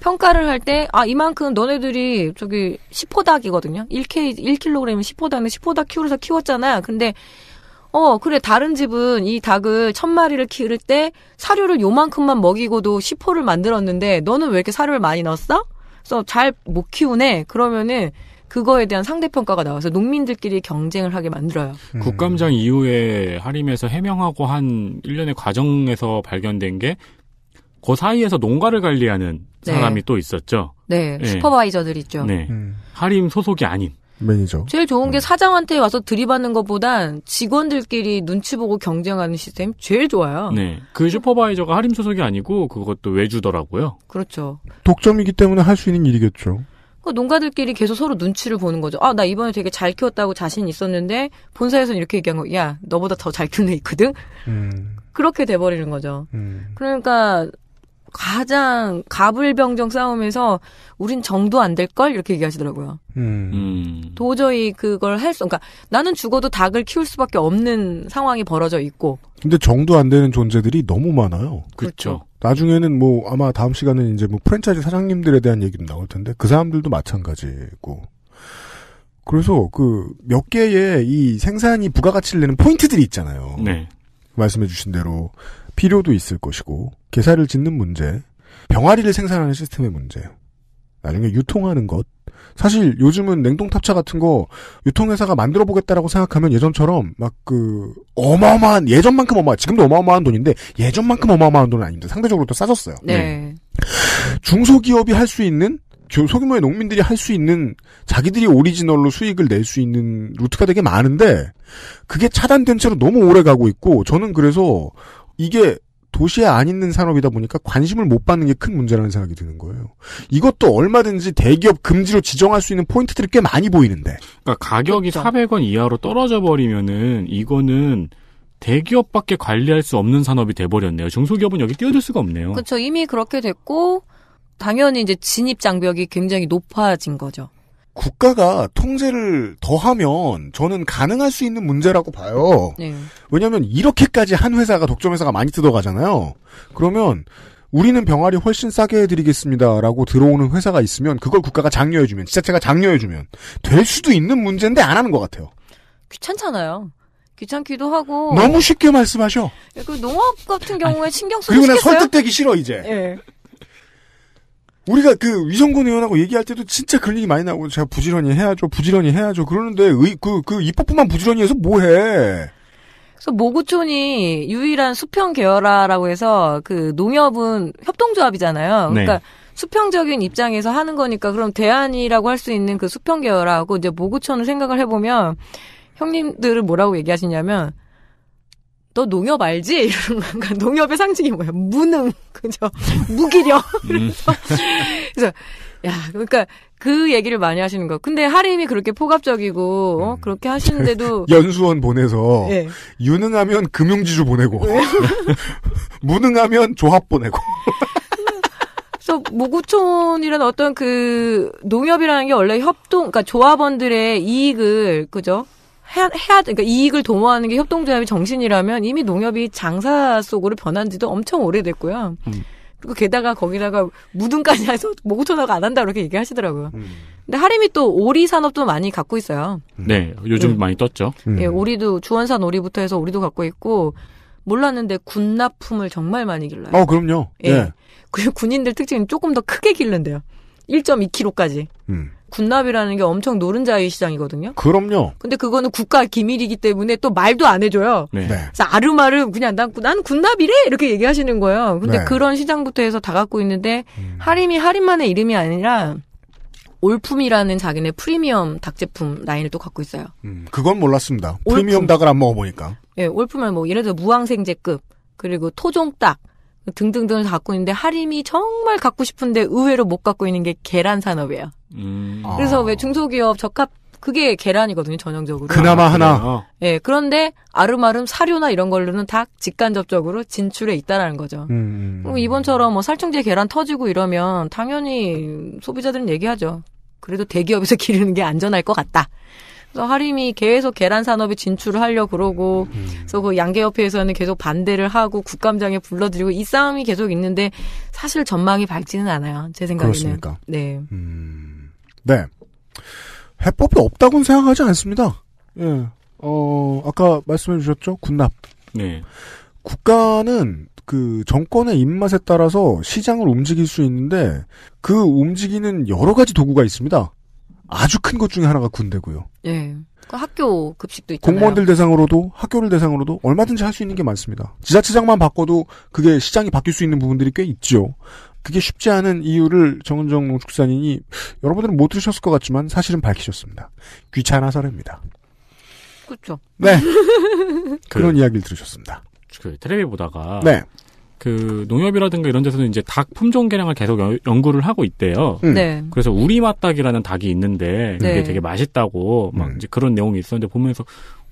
평가를 할 때 아 이만큼 너네들이 저기 10호닭이거든요. 1K 1kg이면 10호닭인데 10호닭 키우면서 키웠잖아. 근데 어, 그래, 다른 집은 이 닭을 천 마리를 키울 때 사료를 요만큼만 먹이고도 10호를 만들었는데 너는 왜 이렇게 사료를 많이 넣었어? 그래서 잘 못 키우네. 그러면은 그거에 대한 상대평가가 나와서 농민들끼리 경쟁을 하게 만들어요. 음. 국감장 이후에 하림에서 해명하고 한1년의 과정에서 발견된 게 그 사이에서 농가를 관리하는 사람이 네. 또 있었죠. 네, 네. 슈퍼바이저들 있죠. 네. 음. 하림 소속이 아닌. 매니저. 제일 좋은 게 네. 사장한테 와서 들이받는 것보단 직원들끼리 눈치 보고 경쟁하는 시스템 제일 좋아요. 네. 그 슈퍼바이저가 할인 소속이 아니고 그것도 외주더라고요. 그렇죠. 독점이기 때문에 할 수 있는 일이겠죠. 그 농가들끼리 계속 서로 눈치를 보는 거죠. 아, 나 이번에 되게 잘 키웠다고 자신 있었는데 본사에서는 이렇게 얘기한 거. 야, 너보다 더 잘 키운 애 있거든. 음. 그렇게 돼버리는 거죠. 음. 그러니까 가장 가불병정 싸움에서 우린 정도 안 될 걸 이렇게 얘기하시더라고요. 음. 음. 도저히 그걸 할 수, 그러니까 나는 죽어도 닭을 키울 수밖에 없는 상황이 벌어져 있고. 근데 정도 안 되는 존재들이 너무 많아요. 그렇죠. 그렇죠. 나중에는 뭐 아마 다음 시간에 이제 뭐 프랜차이즈 사장님들에 대한 얘기도 나올 텐데 그 사람들도 마찬가지고. 그래서 그 몇 개의 이 생산이 부가가치를 내는 포인트들이 있잖아요. 네. 말씀해주신 대로 필요도 있을 것이고 개사를 짓는 문제, 병아리를 생산하는 시스템의 문제, 나중에 유통하는 것. 사실 요즘은 냉동탑차 같은 거 유통회사가 만들어 보겠다라고 생각하면 예전처럼 막 그 어마어마한 예전만큼 어마 지금도 어마어마한 돈인데 예전만큼 어마어마한 돈은 아닌데 상대적으로 더 싸졌어요. 네. 중소기업이 할 수 있는 소규모의 농민들이 할 수 있는 자기들이 오리지널로 수익을 낼 수 있는 루트가 되게 많은데 그게 차단된 채로 너무 오래 가고 있고 저는 그래서 이게 도시에 안 있는 산업이다 보니까 관심을 못 받는 게 큰 문제라는 생각이 드는 거예요. 이것도 얼마든지 대기업 금지로 지정할 수 있는 포인트들이 꽤 많이 보이는데. 그러니까 가격이 그렇죠. 400원 이하로 떨어져 버리면은 이거는 대기업밖에 관리할 수 없는 산업이 돼버렸네요. 중소기업은 여기 뛰어들 수가 없네요. 그렇죠. 이미 그렇게 됐고 당연히 이제 진입 장벽이 굉장히 높아진 거죠. 국가가 통제를 더하면 저는 가능할 수 있는 문제라고 봐요. 네. 왜냐하면 이렇게까지 한 회사가 독점 회사가 많이 뜯어가잖아요. 그러면 우리는 병아리 훨씬 싸게 해드리겠습니다라고 들어오는 회사가 있으면 그걸 국가가 장려해주면 지자체가 장려해주면 될 수도 있는 문제인데 안 하는 것 같아요. 귀찮잖아요. 귀찮기도 하고 너무 쉽게 말씀하셔. 그 농업 같은 경우에 신경 쓰요 그리고 나 설득되기 싫어 이제. 네. 우리가 그 위성군 의원하고 얘기할 때도 진짜 그런 얘기 많이 나오고 제가 부지런히 해야죠, 부지런히 해야죠. 그러는데 의, 그, 그 입법부만 부지런히 해서 뭐해? 그래서 모구촌이 유일한 수평 계열화라고 해서 그 농협은 협동조합이잖아요. 네. 그러니까 네. 수평적인 입장에서 하는 거니까 그럼 대안이라고 할 수 있는 그 수평 계열화하고 이제 모구촌을 생각을 해보면 형님들을 뭐라고 얘기하시냐면 너 농협 알지? (laughs) 이러는 거 그러니까 농협의 상징이 뭐야? 무능, (laughs) 그죠? 무기력. 음. (laughs) 그래서, 야, 그러니까 그 얘기를 많이 하시는 거. 근데 하림이 그렇게 포갑적이고 어? 음. 그렇게 하시는데도 연수원 보내서 네. 유능하면 금융지주 보내고 예. 무능하면 조합 보내고. 그래서 모구촌이란 어떤 그 농협이라는 게 원래 협동, 그러니까 조합원들의 이익을 그죠 해야, 해야, 그러니까 이익을 도모하는 게 협동조합의 정신이라면 이미 농협이 장사 속으로 변한 지도 엄청 오래됐고요. 음. 그리고 게다가 거기다가 무등까지 해서 모고토나가 안 한다 이렇게 얘기하시더라고요. 음. 근데 하림이 또 오리 산업도 많이 갖고 있어요. 음. 네, 요즘 네. 많이 떴죠. 음. 예, 오리도 주원산 오리부터 해서 오리도 갖고 있고 몰랐는데 군납품을 정말 많이 길러요. 어, 그럼요. 예. 네. 그리고 군인들 특징은 조금 더 크게 길른대요 1.2kg까지. 음. 군납이라는 게 엄청 노른자의 시장이거든요. 그럼요. 근데 그거는 국가 기밀이기 때문에 또 말도 안 해줘요. 네. 네. 그래서 아름마르 그냥 난, 난 군납이래! 이렇게 얘기하시는 거예요. 근데 네. 그런 시장부터 해서 다 갖고 있는데, 음. 하림이 하림만의 이름이 아니라, 올품이라는 자기네 프리미엄 닭 제품 라인을 또 갖고 있어요. 음, 그건 몰랐습니다. 프리미엄 닭을 안 먹어보니까. 예, 올품은 뭐, 예를 들어 무항생제급, 그리고 토종닭, 등등등을 갖고 있는데 하림이 정말 갖고 싶은데 의외로 못 갖고 있는 게 계란 산업이에요. 음. 아. 그래서 아. 왜 중소기업 적합 그게 계란이거든요 전형적으로. 그나마 아, 하나. 예 네, 그런데 아름아름 사료나 이런 걸로는 다 직간접적으로 진출해 있다라는 거죠. 음. 음. 이번처럼 뭐 살충제 계란 터지고 이러면 당연히 소비자들은 얘기하죠. 그래도 대기업에서 (laughs) 기르는 게 안전할 것 같다. 그래서 하림이 계속 계란 산업에 진출을 하려 그러고 음. 그래서 그 양계협회에서는 계속 반대를 하고 국감장에 불러들이고 이 싸움이 계속 있는데 사실 전망이 밝지는 않아요. 제 생각에는. 그렇습니까? 네. 음. 네. 해법이 없다고는 생각하지 않습니다. 예. 어, 아까 말씀해 주셨죠? 군납. 네. 국가는 그 정권의 입맛에 따라서 시장을 움직일 수 있는데 그 움직이는 여러 가지 도구가 있습니다. 아주 큰 것 중에 하나가 군대고요. 예. 그 학교 급식도 있잖아요. 공무원들 대상으로도 학교를 대상으로도 얼마든지 할 수 있는 게 많습니다. 지자체장만 바꿔도 그게 시장이 바뀔 수 있는 부분들이 꽤 있죠. 그게 쉽지 않은 이유를 정은정 농축산인이 여러분들은 못 들으셨을 것 같지만 사실은 밝히셨습니다. 귀찮아서랍니다. 그렇죠. 네. (laughs) 그런 그, 이야기를 들으셨습니다. 그 텔레비 보다가 네. 그 농협이라든가 이런 데서는 이제 닭 품종 개량을 계속 여, 연구를 하고 있대요. 음. 네. 그래서 우리맛닭이라는 닭이 있는데 그게 네. 되게 맛있다고 막 음. 이제 그런 내용이 있었는데 보면서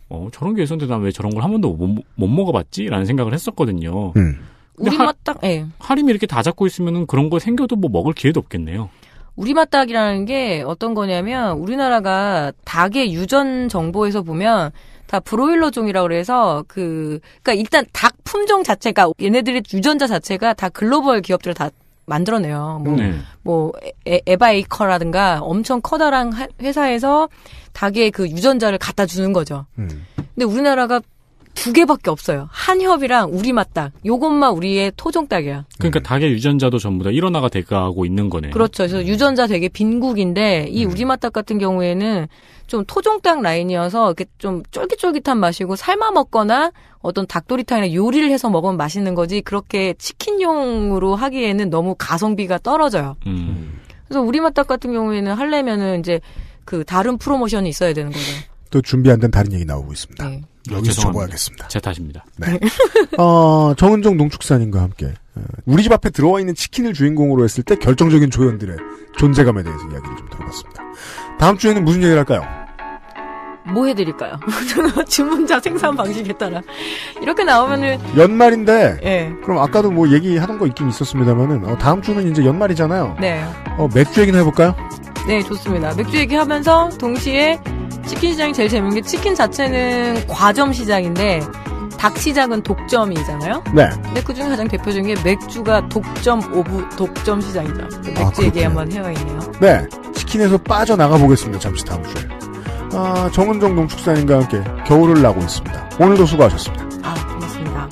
어 저런 게 있었는데 난왜 저런 걸 한 번도 못, 못 먹어봤지라는 생각을 했었거든요. 음. 우리맛닭. 예. 네. 하림이 이렇게 다 잡고 있으면은 그런 거 생겨도 뭐 먹을 기회도 없겠네요. 우리맛닭이라는 게 어떤 거냐면 우리나라가 닭의 유전 정보에서 보면 다 브로일러 종이라 고 그래서 그 그러니까 일단 닭 품종 자체가 그러니까 얘네들의 유전자 자체가 다 글로벌 기업들을 다 만들어내요. 뭐, 네. 뭐 에, 에바이커라든가 엄청 커다란 회사에서 닭의 그 유전자를 갖다 주는 거죠. 음. 근데 우리나라가 두 개밖에 없어요. 한협이랑 우리맛 닭. 요것만 우리의 토종 닭이야. 그러니까 음. 닭의 유전자도 전부 다 일어나가 대가하고 있는 거네. 그렇죠. 그래서 음. 유전자 되게 빈국인데 이 음. 우리맛 닭 같은 경우에는 좀 토종 닭 라인이어서 이렇게 좀 쫄깃쫄깃한 맛이고 삶아 먹거나 어떤 닭도리탕이나 요리를 해서 먹으면 맛있는 거지 그렇게 치킨용으로 하기에는 너무 가성비가 떨어져요. 음. 그래서 우리맛 닭 같은 경우에는 할려면은 이제 그 다른 프로모션이 있어야 되는 거죠. 또 준비 안 된 다른 얘기 나오고 있습니다. 네. 여기서 아, 죄송합어야겠습니다제 탓입니다. 네. (laughs) 어, 정은정 농축산인과 함께 어, 우리 집 앞에 들어와 있는 치킨을 주인공으로 했을 때 결정적인 조연들의 존재감에 대해서 이야기를 좀 들어봤습니다. 다음 주에는 무슨 얘기를 할까요? 뭐 해드릴까요? (laughs) 주문자 생산 방식에 따라 이렇게 나오면은 음, 연말인데 네. 그럼 아까도 뭐 얘기하던 거 있긴 있었습니다만은 어, 다음 주는 이제 연말이잖아요. 네. 어, 맥주 얘기나 해볼까요? 네, 좋습니다. 맥주 얘기하면서 동시에 치킨 시장이 제일 재밌는 게 치킨 자체는 과점 시장인데 닭 시장은 독점이잖아요. 네. 근데 그 중에 가장 대표적인 게 맥주가 독점 오브 독점 시장이죠. 그 맥주 아, 얘기 한번 해봐야겠네요 네. 치킨에서 빠져나가 보겠습니다. 잠시 다음 주에. 아, 정은정 농축사님과 함께 겨울을 나고 있습니다. 오늘도 수고하셨습니다. 아, 고맙습니다.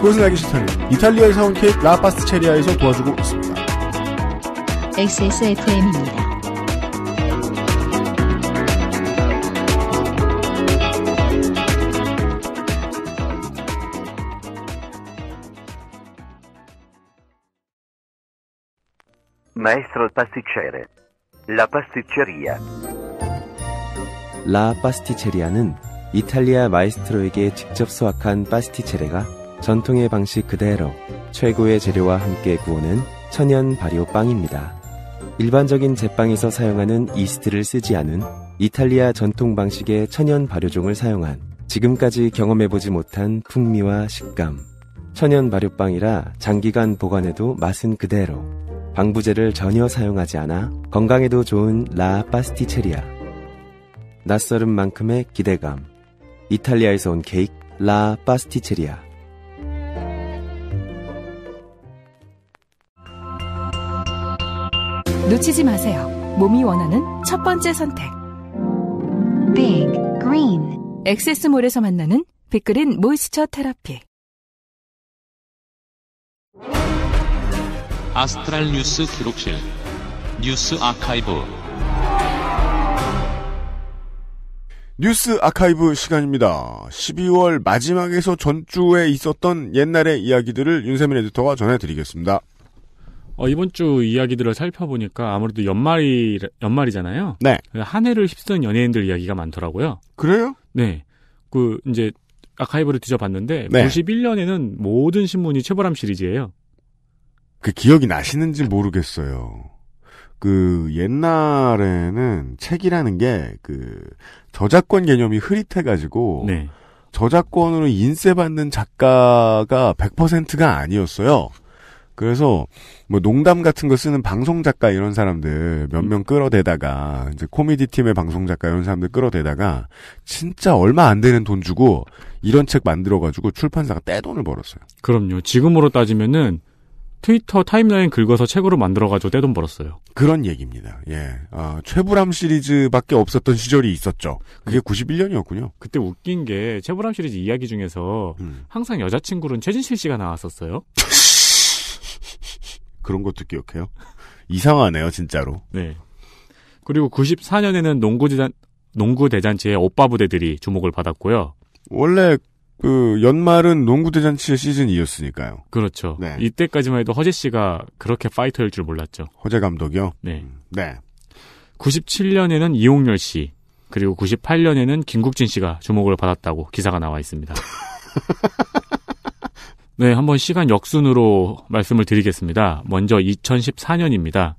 그것은 알기 싫다는 이탈리아에서 온 케이크 라파스체리아에서 도와주고 있습니다. XSFM입니다. Maestro pasticcere. 라 파스티체리아는 이탈리아 마이스트로에게 직접 수확한 파스티체레가 전통의 방식 그대로 최고의 재료와 함께 구우는 천연 발효 빵입니다. 일반적인 제빵에서 사용하는 이스트를 쓰지 않은 이탈리아 전통 방식의 천연 발효종을 사용한 지금까지 경험해보지 못한 풍미와 식감. 천연 발효빵이라 장기간 보관해도 맛은 그대로. 방부제를 전혀 사용하지 않아 건강에도 좋은 라 파스티체리아. 낯설은 만큼의 기대감. 이탈리아에서 온 케이크 라 파스티체리아. 놓치지 마세요. 몸이 원하는 첫 번째 선택. Big Green. 엑세스몰에서 만나는 빅그린 모이스처 테라피. 아스트랄 뉴스 기록실. 뉴스 아카이브. 뉴스 아카이브 시간입니다. 12월 마지막에서 전주에 있었던 옛날의 이야기들을 윤세민 에디터가 전해드리겠습니다. 어, 이번 주 이야기들을 살펴보니까 아무래도 연말이 연말이잖아요. 네. 그 한 해를 휩쓴 연예인들 이야기가 많더라고요. 그래요? 네. 그 이제 아카이브를 뒤져봤는데 네. 91년에는 모든 신문이 최보람 시리즈예요. 그 기억이 나시는지 모르겠어요. 그 옛날에는 책이라는 게 그 저작권 개념이 흐릿해가지고 네. 저작권으로 인쇄받는 작가가 100%가 아니었어요. 그래서 뭐 농담 같은 거 쓰는 방송 작가 이런 사람들 몇 명 끌어대다가 이제 코미디 팀의 방송 작가 이런 사람들 끌어대다가 진짜 얼마 안 되는 돈 주고 이런 책 만들어 가지고 출판사가 떼돈을 벌었어요. 그럼요. 지금으로 따지면은 트위터 타임라인 긁어서 책으로 만들어가지고 떼돈 벌었어요. 그런 얘기입니다. 예. 아, 최불암 시리즈밖에 없었던 시절이 있었죠. 그게 91년이었군요. 음. 그때 웃긴 게 최불암 시리즈 이야기 중에서 음. 항상 여자친구는 최진실 씨가 나왔었어요. (laughs) 그런 것도 기억해요? 이상하네요, 진짜로. 네. 그리고 94년에는 농구대잔, 농구대잔치에 오빠 부대들이 주목을 받았고요. 원래 그 연말은 농구대잔치의 시즌이었으니까요. 그렇죠. 네. 이때까지만 해도 허재 씨가 그렇게 파이터일 줄 몰랐죠. 허재 감독이요? 네. 음, 네. 97년에는 이용열 씨, 그리고 98년에는 김국진 씨가 주목을 받았다고 기사가 나와 있습니다. (laughs) 네, 한번 시간 역순으로 말씀을 드리겠습니다. 먼저 2014년입니다.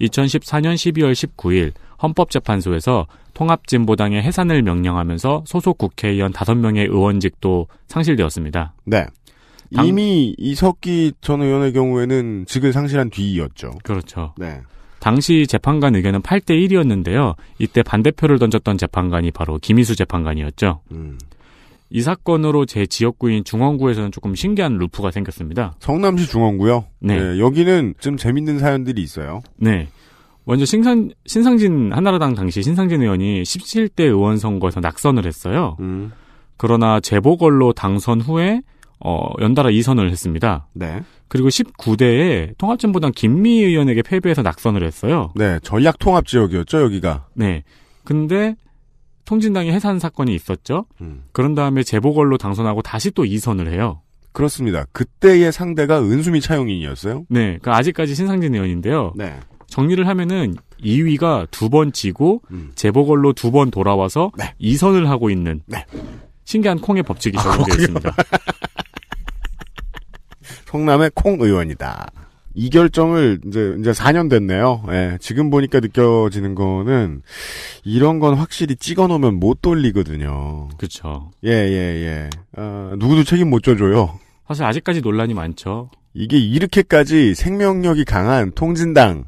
2014년 12월 19일 헌법재판소에서 통합진보당의 해산을 명령하면서 소속 국회의원 5명의 의원직도 상실되었습니다. 네. 이미 이석기 전 의원의 경우에는 직을 상실한 뒤였죠. 그렇죠. 네. 당시 재판관 의견은 8대 1이었는데요. 이때 반대표를 던졌던 재판관이 바로 김희수 재판관이었죠. 음. 이 사건으로 제 지역구인 중원구에서는 조금 신기한 루프가 생겼습니다. 성남시 중원구요? 네. 네 여기는 좀 재밌는 사연들이 있어요. 네. 먼저 신상, 신상진, 한나라당 당시 신상진 의원이 17대 의원 선거에서 낙선을 했어요. 음. 그러나 재보궐로 당선 후에 어, 연달아 2선을 했습니다. 네. 그리고 19대에 통합진보당 김미 의원에게 패배해서 낙선을 했어요. 네, 전략통합지역이었죠, 여기가. 네. 근데 통진당이 해산 사건이 있었죠. 음. 그런 다음에 재보궐로 당선하고 다시 또 이선을 해요. 그렇습니다. 그때의 상대가 은수미 차용인이었어요. 네, 그러니까 아직까지 신상진 의원인데요. 네. 정리를 하면은 2위가 두 번 지고 음. 재보궐로 두 번 돌아와서 네. 2선을 하고 있는 네. 신기한 콩의 법칙이 적용되어 아, 있습니다. (laughs) 성남의 콩 의원이다. 이 결정을 이제 이제 4년 됐네요. 예, 지금 보니까 느껴지는 거는 이런 건 확실히 찍어 놓으면 못 돌리거든요. 그렇죠. 예, 예, 예. 아, 누구도 책임 못 져줘요. 사실 아직까지 논란이 많죠. 이게 이렇게까지 생명력이 강한 통진당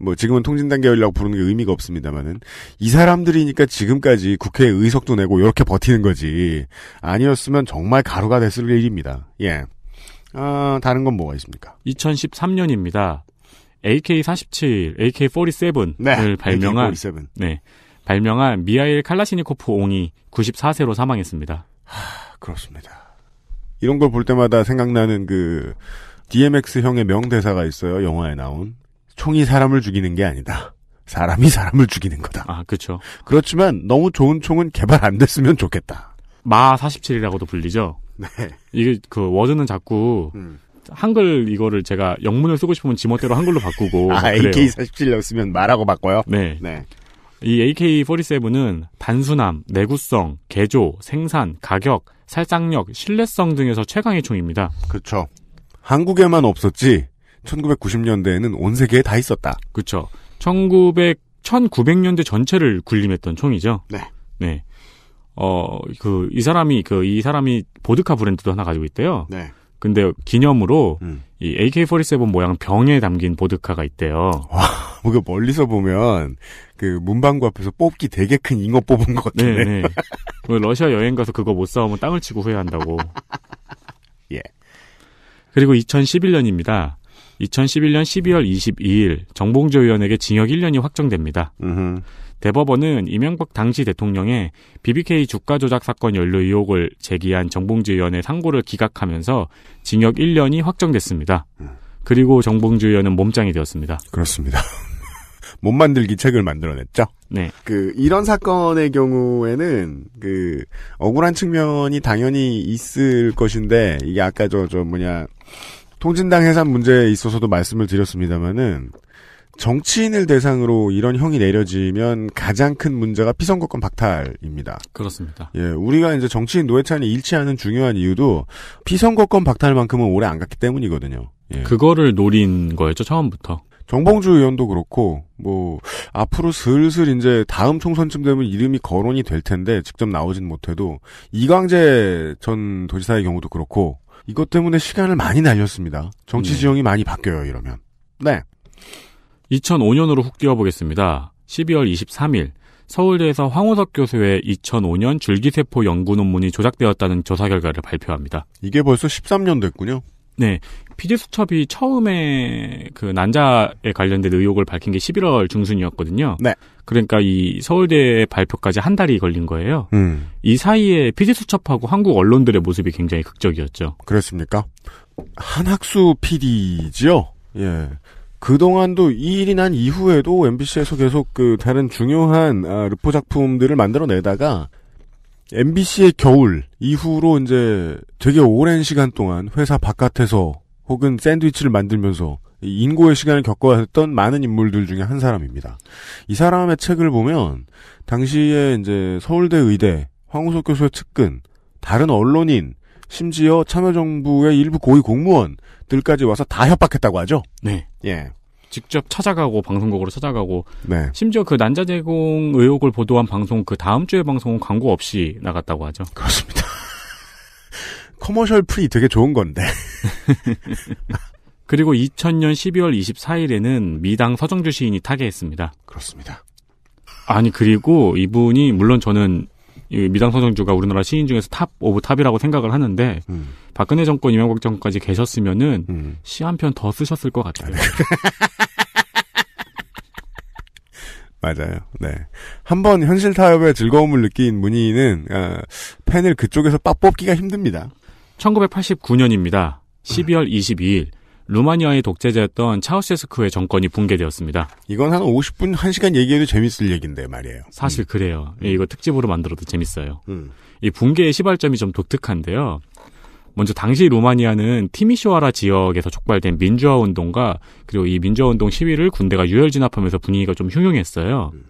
뭐 지금은 통진당 계열이라고 부르는 게 의미가 없습니다만은 이 사람들이니까 지금까지 국회에 의석도 내고 이렇게 버티는 거지 아니었으면 정말 가루가 됐을 일입니다. 예. 아, 다른 건 뭐가 있습니까? 2013년입니다. AK-47, AK-47을 네, 발명한 AK-47. 네, 발명한 미하일 칼라시니코프 옹이 94세로 사망했습니다. 하, 그렇습니다. 이런 걸 볼 때마다 생각나는 그 DMX 형의 명대사가 있어요. 영화에 나온 총이 사람을 죽이는 게 아니다. 사람이 사람을 죽이는 거다. 아, 그렇죠. 그렇지만 너무 좋은 총은 개발 안 됐으면 좋겠다. 마 47이라고도 불리죠. 네. 이게 그 워드는 자꾸 음. 한글 이거를 제가 영문을 쓰고 싶으면 지멋대로 한글로 바꾸고 아, AK47로 쓰면 말하고 바꿔요? 네. 네. 이 AK47은 단순함, 내구성, 개조, 생산, 가격, 살상력, 신뢰성 등에서 최강의 총입니다. 그렇죠. 한국에만 없었지 1990년대에는 온 세계에 다 있었다. 그렇죠. 1900 1900년대 전체를 군림했던 총이죠. 네. 네. 어, 그, 이 사람이, 그, 이 사람이 보드카 브랜드도 하나 가지고 있대요. 네. 근데 기념으로 음. 이 AK47 모양 병에 담긴 보드카가 있대요. 와, 뭔 멀리서 보면 그 문방구 앞에서 뽑기 되게 큰 잉어 뽑은 것 같은데. 네, 네. 그 러시아 여행 가서 그거 못 사오면 땅을 치고 후회한다고. (laughs) 예. 그리고 2011년입니다. 2011년 12월 22일 정봉조 의원에게 징역 1년이 확정됩니다. 음 대법원은 이명박 당시 대통령의 BBK 주가 조작 사건 연루 의혹을 제기한 정봉주 의원의 상고를 기각하면서 징역 1년이 확정됐습니다. 음. 그리고 정봉주 의원은 몸짱이 되었습니다. 그렇습니다. (laughs) 못 만들기 책을 만들어냈죠. 네. 그 이런 사건의 경우에는 그 억울한 측면이 당연히 있을 것인데 이게 아까 저저 뭐냐 통진당 해산 문제에 있어서도 말씀을 드렸습니다마는 정치인을 대상으로 이런 형이 내려지면 가장 큰 문제가 피선거권 박탈입니다. 그렇습니다. 예, 우리가 이제 정치인 노회찬이 일치하는 중요한 이유도 피선거권 박탈만큼은 오래 안 갔기 때문이거든요. 예. 그거를 노린 거였죠 처음부터. 정봉주 의원도 그렇고 뭐 앞으로 슬슬 이제 다음 총선쯤 되면 이름이 거론이 될 텐데 직접 나오진 못해도 이광재 전 도지사의 경우도 그렇고 이것 때문에 시간을 많이 날렸습니다. 정치 네. 지형이 네. 많이 바뀌어요 이러면. 네. 2005년으로 훅 뛰어보겠습니다. 12월 23일 서울대에서 황호석 교수의 2005년 줄기세포 연구 논문이 조작되었다는 조사 결과를 발표합니다. 이게 벌써 13년 됐군요. 네. 피디수첩이 처음에 그 난자에 관련된 의혹을 밝힌 게 11월 중순이었거든요. 네. 그러니까 이 서울대 발표까지 한 달이 걸린 거예요. 음. 이 사이에 피디수첩하고 한국 언론들의 모습이 굉장히 극적이었죠. 그렇습니까? 한학수 PD죠? 예. 그동안도 이 일이 난 이후에도 MBC에서 계속 그 다른 중요한 아, 르포 작품들을 만들어내다가 MBC의 겨울 이후로 이제 되게 오랜 시간 동안 회사 바깥에서 혹은 샌드위치를 만들면서 인고의 시간을 겪어야 했던 많은 인물들 중에 한 사람입니다. 이 사람의 책을 보면 당시에 이제 서울대 의대 황우석 교수의 측근 다른 언론인 심지어 참여정부의 일부 고위 공무원 들까지 와서 다 협박했다고 하죠. 네. 예. 직접 찾아가고 방송국으로 찾아가고 네. 심지어 그 난자 제공 의혹을 보도한 방송 그 다음 주에 방송은 광고 없이 나갔다고 하죠. 그렇습니다. (laughs) 커머셜 프리 되게 좋은 건데. (laughs) 그리고 2000년 12월 24일에는 미당 서정주 시인이 타계했습니다. 그렇습니다. 아니 그리고 이분이 물론 저는 이 미당서정주가 우리나라 시인 중에서 탑 오브 탑이라고 생각을 하는데 음. 박근혜 정권 이명박 정권까지 계셨으면은 음. 시한 편 더 쓰셨을 것 같아요. 아, 네. (laughs) 맞아요. 네. 한번 현실 타협의 즐거움을 느낀 문희는 어, 팬을 그쪽에서 빡 뽑기가 힘듭니다. 1989년입니다. 12월 22일 루마니아의 독재자였던 차우셰스크의 정권이 붕괴되었습니다. 이건 한 50분, 1시간 얘기해도 재밌을 얘기인데 말이에요. 사실 음. 그래요. 예, 이거 특집으로 만들어도 재밌어요. 음. 이 붕괴의 시발점이 좀 독특한데요. 먼저 당시 루마니아는 티미쇼아라 지역에서 촉발된 민주화 운동과 그리고 이 민주화 운동 시위를 군대가 유혈 진압하면서 분위기가 좀 흉흉했어요. 음.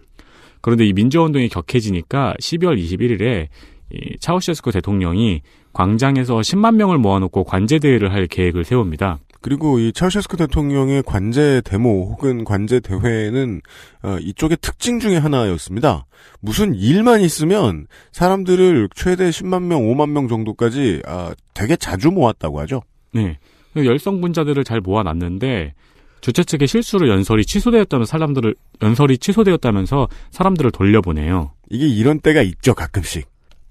그런데 이 민주화 운동이 격해지니까 12월 21일에 차우셰스코 대통령이 광장에서 10만 명을 모아놓고 관제 대회를 할 계획을 세웁니다. 그리고 이 차우셰스크 대통령의 관제 데모 혹은 관제 대회는 어, 이쪽의 특징 중의 하나였습니다. 무슨 일만 있으면 사람들을 최대 10만 명, 5만 명 정도까지 아, 되게 자주 모았다고 하죠. 네. 열성분자들을 잘 모아놨는데 주최 측의 실수로 연설이 취소되었다면 사람들을 연설이 취소되었다면서 사람들을 돌려보내요. 이게 이런 때가 있죠, 가끔씩.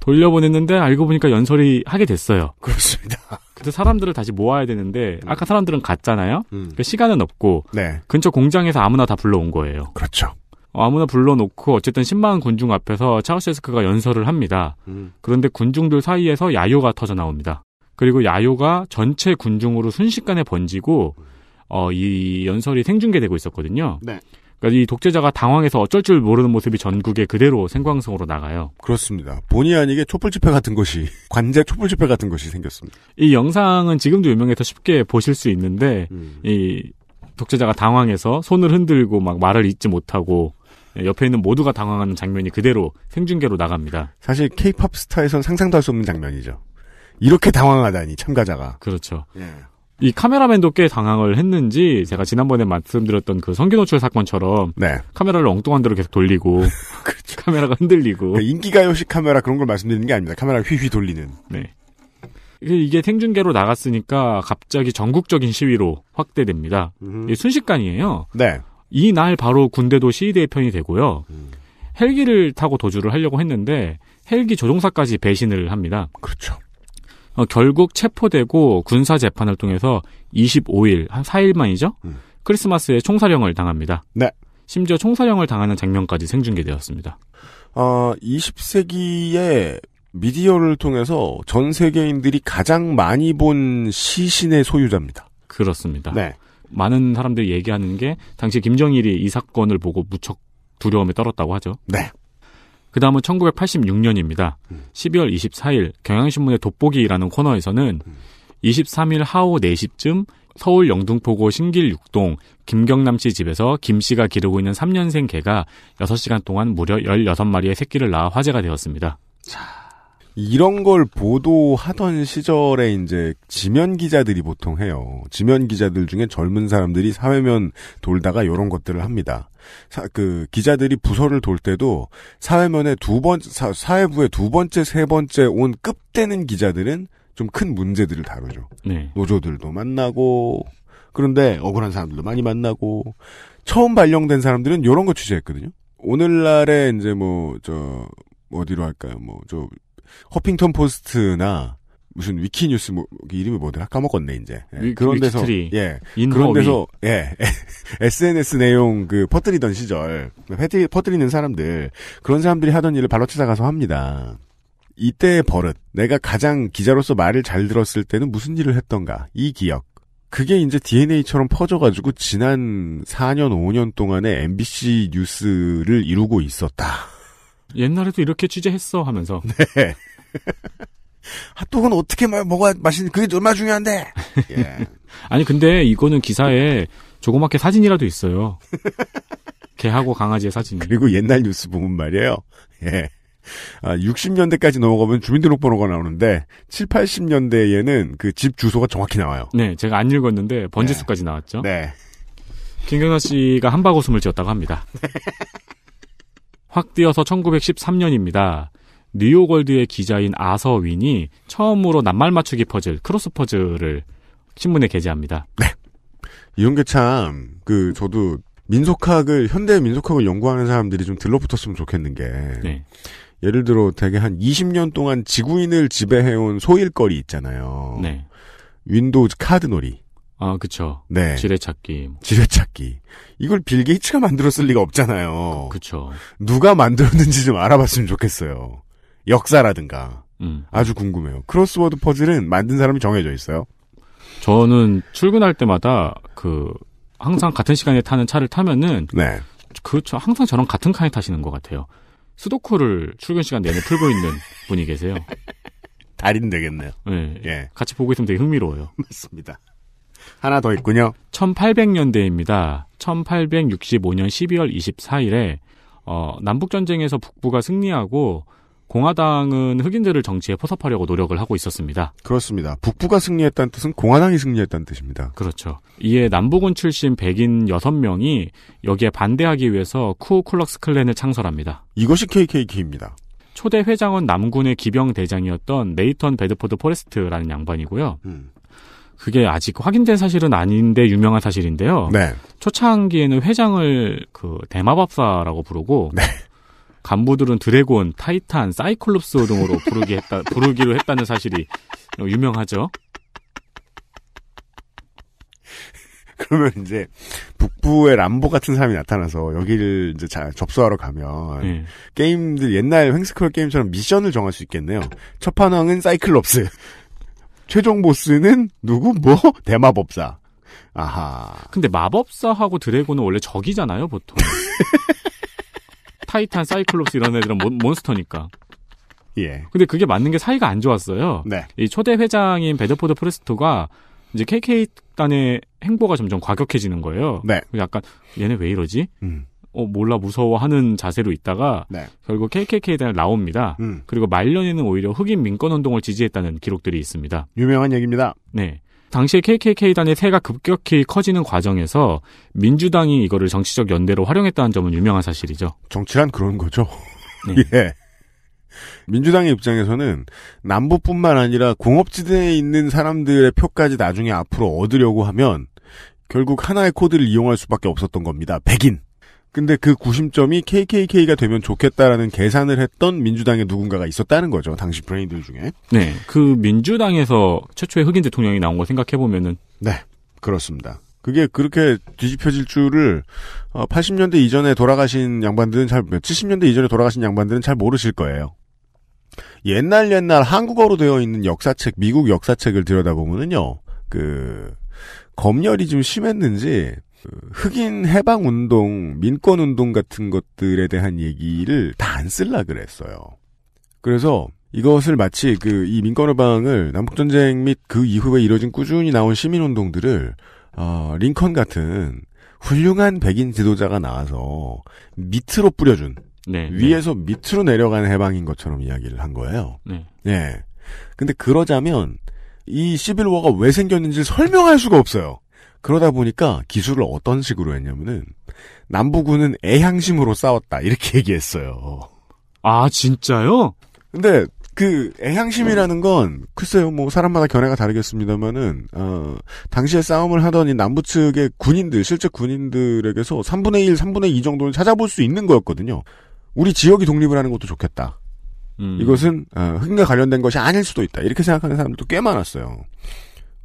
돌려보냈는데 알고 보니까 연설이 하게 됐어요. 그렇습니다. 그래서 (laughs) 사람들을 다시 모아야 되는데 음. 아까 사람들은 갔잖아요. 음. 그러니까 시간은 없고 네. 근처 공장에서 아무나 다 불러온 거예요. 그렇죠. 어, 아무나 불러놓고 어쨌든 10만 군중 앞에서 차우셰스크가 연설을 합니다. 음. 그런데 군중들 사이에서 야요가 터져 나옵니다. 그리고 야요가 전체 군중으로 순식간에 번지고 어, 이 연설이 생중계되고 있었거든요. 네. 그러니까 이 독재자가 당황해서 어쩔 줄 모르는 모습이 전국에 그대로 생방송으로 나가요. 그렇습니다. 본의 아니게 촛불 집회 같은 것이 (laughs) 관제 촛불 집회 같은 것이 생겼습니다. 이 영상은 지금도 유명해서 쉽게 보실 수 있는데 음. 이 독재자가 당황해서 손을 흔들고 막 말을 잇지 못하고 예, 옆에 있는 모두가 당황하는 장면이 그대로 생중계로 나갑니다. 사실 케이팝 스타에선 상상도 할 수 없는 장면이죠. 이렇게 당황하다니 참가자가. 그렇죠. 예. 이 카메라맨도 꽤 당황을 했는지 제가 지난번에 말씀드렸던 그 성기노출 사건처럼 네. 카메라를 엉뚱한 대로 계속 돌리고 (laughs) 그렇죠. 카메라가 흔들리고 네, 그 인기가요식 카메라 그런 걸 말씀드리는 게 아닙니다. 카메라 휘휘 돌리는. 네. 이게 생중계로 나갔으니까 갑자기 전국적인 시위로 확대됩니다. 음. 순식간이에요. 네. 이 날 바로 군대도 시위 대편이 의 되고요. 음. 헬기를 타고 도주를 하려고 했는데 헬기 조종사까지 배신을 합니다. 그렇죠. 어, 결국 체포되고 군사 재판을 통해서 25일 한 4일만이죠. 음. 크리스마스에 총사령을 당합니다. 네. 심지어 총사령을 당하는 장면까지 생중계되었습니다. 어, 20세기에 미디어를 통해서 전 세계인들이 가장 많이 본 시신의 소유자입니다. 그렇습니다. 네. 많은 사람들이 얘기하는 게 당시 김정일이 이 사건을 보고 무척 두려움에 떨었다고 하죠. 네. 그 다음은 1986년입니다. 음. 12월 24일 경향신문의 돋보기라는 코너에서는 음. 23일 하오 4시쯤 서울 영등포구 신길 6동 김경남 씨 집에서 김 씨가 기르고 있는 3년생 개가 6시간 동안 무려 16마리의 새끼를 낳아 화제가 되었습니다. 자. 이런 걸 보도하던 시절에 이제 지면 기자들이 보통 해요. 지면 기자들 중에 젊은 사람들이 사회면 돌다가 이런 것들을 합니다. 사, 그 기자들이 부서를 돌 때도 사회면에 두 번, 사, 사회부에 두 번째, 세 번째 온끝되는 기자들은 좀 큰 문제들을 다루죠. 네. 노조들도 만나고 그런데 억울한 사람들도 많이 만나고 처음 발령된 사람들은 이런 거 취재했거든요. 오늘날에 이제 뭐 저 어디로 할까요? 뭐저 허핑턴 포스트나 무슨 위키뉴스 뭐, 뭐 이름이 뭐더라 까먹었네 이제 예, 위, 그런 예, 데서 예 그런 데서 위. 예 SNS 내용 그 퍼뜨리던 시절 퍼뜨리, 퍼뜨리는 사람들 그런 사람들이 하던 일을 발로 찾아가서 합니다. 이때의 버릇 내가 가장 기자로서 말을 잘 들었을 때는 무슨 일을 했던가 이 기억 그게 이제 DNA처럼 퍼져가지고 지난 4년 5년 동안에 MBC 뉴스를 이루고 있었다. 옛날에도 이렇게 취재했어 하면서. (laughs) 네. 핫도그는 어떻게 말, 뭐가 맛있는, 그게 얼마나 중요한데. (laughs) 예. 아니, 근데 이거는 기사에 조그맣게 사진이라도 있어요. 개하고 강아지의 사진. 그리고 옛날 뉴스 보면 말이에요. 예. 아, 60년대까지 넘어가면 주민등록번호가 나오는데 7, 80년대에는 그 집 주소가 정확히 나와요. 네, 제가 안 읽었는데 번지수까지 네. 나왔죠. 네. 김경아 씨가 한바구음을 지었다고 합니다. (laughs) 확 뛰어서 1913년입니다. 뉴욕월드의 기자인 아서 윈이 처음으로 낱말 맞추기 퍼즐, 크로스 퍼즐을 신문에 게재합니다. 네. 이런 게 참, 그, 저도 민속학을, 현대 민속학을 연구하는 사람들이 좀 들러붙었으면 좋겠는 게. 네. 예를 들어 대개 한 20년 동안 지구인을 지배해온 소일거리 있잖아요. 네. 윈도우즈 카드놀이. 아, 그쵸. 네. 지뢰찾기. 지뢰찾기. 이걸 빌 게이츠가 만들었을 리가 없잖아요. 그, 쵸 누가 만들었는지 좀 알아봤으면 좋겠어요. 역사라든가. 음. 아주 궁금해요. 크로스워드 퍼즐은 만든 사람이 정해져 있어요. 저는 출근할 때마다 그 항상 같은 시간에 타는 차를 타면은 네. 그렇죠. 항상 저랑 같은 칸에 타시는 것 같아요. 수도코를 출근 시간 내내 풀고 있는 분이 계세요. (laughs) 달인 되겠네요. 네. 예. 같이 보고 있으면 되게 흥미로워요. (laughs) 맞습니다. 하나 더 있군요. 1800년대입니다. 1865년 12월 24일에 어, 남북 전쟁에서 북부가 승리하고 공화당은 흑인들을 정치에 포섭하려고 노력을 하고 있었습니다. 그렇습니다. 북부가 승리했다는 뜻은 공화당이 승리했다는 뜻입니다. 그렇죠. 이에 남북군 출신 백인 6명이 여기에 반대하기 위해서 쿠클럭스 클랜을 창설합니다. 이것이 KKK입니다. 초대 회장은 남군의 기병대장이었던 네이턴 베드포드 포레스트라는 양반이고요. 음. 그게 아직 확인된 사실은 아닌데 유명한 사실인데요. 네. 초창기에는 회장을 그 대마법사라고 부르고 네. 간부들은 드래곤, 타이탄, 사이클롭스 등으로 부르기 했다, (laughs) 부르기로 했다는 사실이 유명하죠. 그러면 이제 북부의 람보 같은 사람이 나타나서 여기를 이제 접수하러 가면 네. 게임들 옛날 횡스크롤 게임처럼 미션을 정할 수 있겠네요. 첫 판왕은 사이클롭스, 최종 보스는 누구 뭐 (laughs) 대마법사. 아하. 근데 마법사하고 드래곤은 원래 적이잖아요, 보통. (laughs) 타이탄, 사이클롭스 이런 애들은 몬, 스터니까 예. 근데 그게 맞는 게 사이가 안 좋았어요. 네. 이 초대 회장인 베더포드 프레스토가 이제 KK단의 행보가 점점 과격해지는 거예요. 네. 약간 얘네 왜 이러지? 음. 어, 몰라 무서워하는 자세로 있다가 네. 결국 KKK에 대한 나옵니다. 음. 그리고 말년에는 오히려 흑인 민권 운동을 지지했다는 기록들이 있습니다. 유명한 얘기입니다. 네. 당시에 KKK단의 세가 급격히 커지는 과정에서 민주당이 이거를 정치적 연대로 활용했다는 점은 유명한 사실이죠. 정치란 그런 거죠. 네. (laughs) 예. 민주당의 입장에서는 남부뿐만 아니라 공업지대에 있는 사람들의 표까지 나중에 앞으로 얻으려고 하면 결국 하나의 코드를 이용할 수밖에 없었던 겁니다. 백인. 근데 그 구심점이 KKK가 되면 좋겠다라는 계산을 했던 민주당의 누군가가 있었다는 거죠. 당시 브레인들 중에. 네. 그 민주당에서 최초의 흑인 대통령이 나온 거 생각해보면은. 네. 그렇습니다. 그게 그렇게 뒤집혀질 줄을 80년대 어, 이전에 돌아가신 양반들은 잘 70년대 이전에 돌아가신 양반들은 잘 모르실 거예요. 옛날 옛날 한국어로 되어 있는 역사책 미국 역사책을 들여다보면은요. 그 검열이 좀 심했는지 흑인 해방 운동, 민권 운동 같은 것들에 대한 얘기를 다 안 쓸라 그랬어요. 그래서 이것을 마치 그 이 민권 해방을 남북 전쟁 및 그 이후에 이뤄진 꾸준히 나온 시민 운동들을 어, 링컨 같은 훌륭한 백인 지도자가 나와서 밑으로 뿌려준 네, 네. 위에서 네. 밑으로 내려간 해방인 것처럼 이야기를 한 거예요. 네. 예. 근데 그러자면 이 시빌워가 왜 생겼는지 설명할 수가 없어요. 그러다 보니까 기술을 어떤 식으로 했냐면은 남부군은 애향심으로 싸웠다 이렇게 (laughs) 얘기했어요. 아 진짜요? 근데 그 애향심이라는 건 글쎄요 뭐 사람마다 견해가 다르겠습니다만은 어 당시에 싸움을 하던 이 남부 측의 군인들 실제 군인들에게서 3분의 1, 3분의 2 정도는 찾아볼 수 있는 거였거든요. 우리 지역이 독립을 하는 것도 좋겠다. 음. 이것은 어, 흑인과 관련된 것이 아닐 수도 있다. 이렇게 생각하는 사람들도 꽤 많았어요.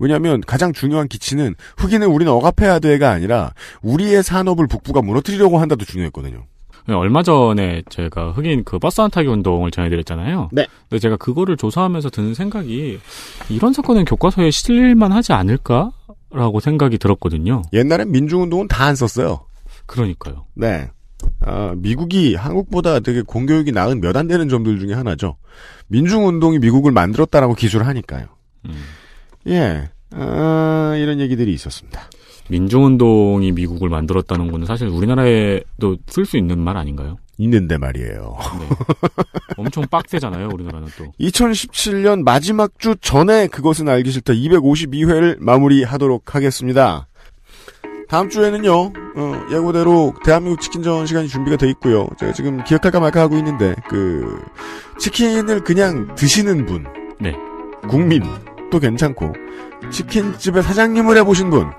왜냐하면 가장 중요한 기치는 흑인을 우리는 억압해야 돼가 아니라 우리의 산업을 북부가 무너뜨리려고 한다도 중요했거든요. 예, 얼마 전에 제가 흑인 그 버스 안 타기 운동을 전해드렸잖아요. 네. 근데 제가 그거를 조사하면서 드는 생각이 이런 사건은 교과서에 실릴만 하지 않을까라고 생각이 들었거든요. 옛날엔 민중운동은 다 안 썼어요. 그러니까요. 네. 아, 미국이 한국보다 되게 공교육이 나은 몇 안 되는 점들 중에 하나죠. 민중운동이 미국을 만들었다라고 기술을 하니까요. 음. 예. 아, 이런 얘기들이 있었습니다. 민중운동이 미국을 만들었다는 건 사실 우리나라에도 쓸 수 있는 말 아닌가요? 있는데 말이에요. 네. (laughs) 엄청 빡세잖아요, 우리나라는 또. 2017년 마지막 주 전에 그것은 알기 싫다 252회를 마무리하도록 하겠습니다. 다음 주에는요, 어, 예고대로 대한민국 치킨전 시간이 준비가 돼 있고요. 제가 지금 기억할까 말까 하고 있는데, 그, 치킨을 그냥 드시는 분. 네. 국민. 도 괜찮고, 치킨집의 사장님을 해보신 분.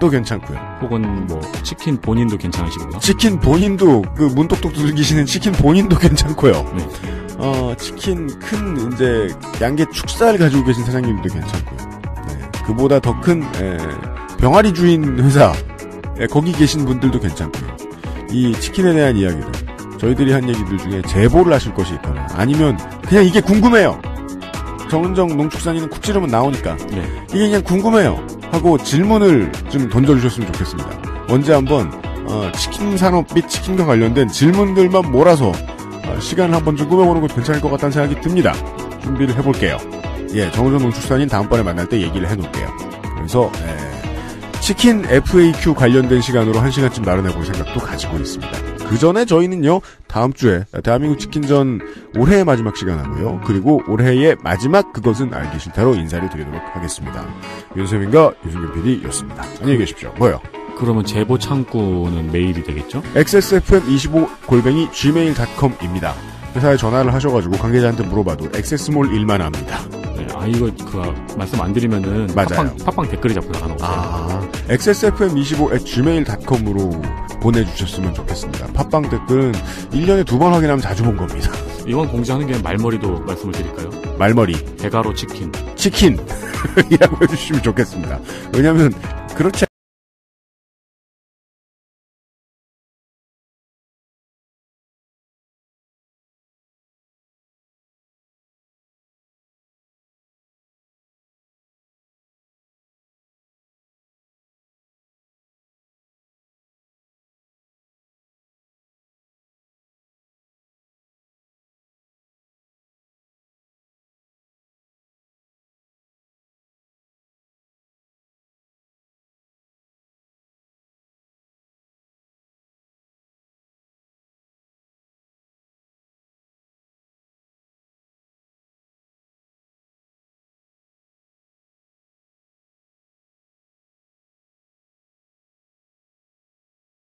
또 괜찮고요. 혹은 뭐 치킨 본인도 괜찮으시고요. 치킨 본인도 그 문똑똑 두들기시는 치킨 본인도 괜찮고요. 네. 어 치킨 큰 이제 양계 축사를 가지고 계신 사장님도 괜찮고요. 네. 그보다 더큰 예, 병아리 주인 회사 에, 거기 계신 분들도 괜찮고요. 이 치킨에 대한 이야기를 저희들이 한 얘기들 중에 제보를 하실 것이 있거나 아니면 그냥 이게 궁금해요. 정은정 농축산인은 쿡지르면 나오니까 네. 이게 그냥 궁금해요 하고 질문을 좀 던져주셨으면 좋겠습니다. 언제 한번 어, 치킨 산업 및 치킨과 관련된 질문들만 몰아서 어, 시간 을 한번 좀 꾸며보는 것도 괜찮을 것 같다는 생각이 듭니다. 준비를 해볼게요. 예, 정은정 농축산인 다음번에 만날 때 얘기를 해놓을게요. 그래서 에, 예, 치킨 FAQ 관련된 시간으로 한 시간쯤 마련해볼 생각도 가지고 있습니다. 그 전에 저희는요, 다음 주에 대한민국 치킨전 올해의 마지막 시간 하고요. 그리고 올해의 마지막 그것은 알기 싫다로 인사를 드리도록 하겠습니다. 윤세민과 유승균 PD였습니다. 안녕히 계십시오. 뭐요? 그러면 제보 창구는 메일이 되겠죠? xsfm25 골뱅이 gmail.com입니다. 회사에 전화를 하셔가지고 관계자한테 물어봐도 액세스몰 일만 합니다. 네, 아 이거 그 말씀 안 드리면은 맞아요. 팟빵, 팟빵 댓글이 자꾸 나가는 거예요. 아, xsfm25 gmail.com으로 보내주셨으면 좋겠습니다. 팟빵 댓글은 1년에 두 번 확인하면 자주 본 겁니다. 이번 공지하는 게 말머리도 말씀을 드릴까요? 말머리. 대가로 치킨. 치킨이라고 (laughs) 해주시면 좋겠습니다. 왜냐면 그렇지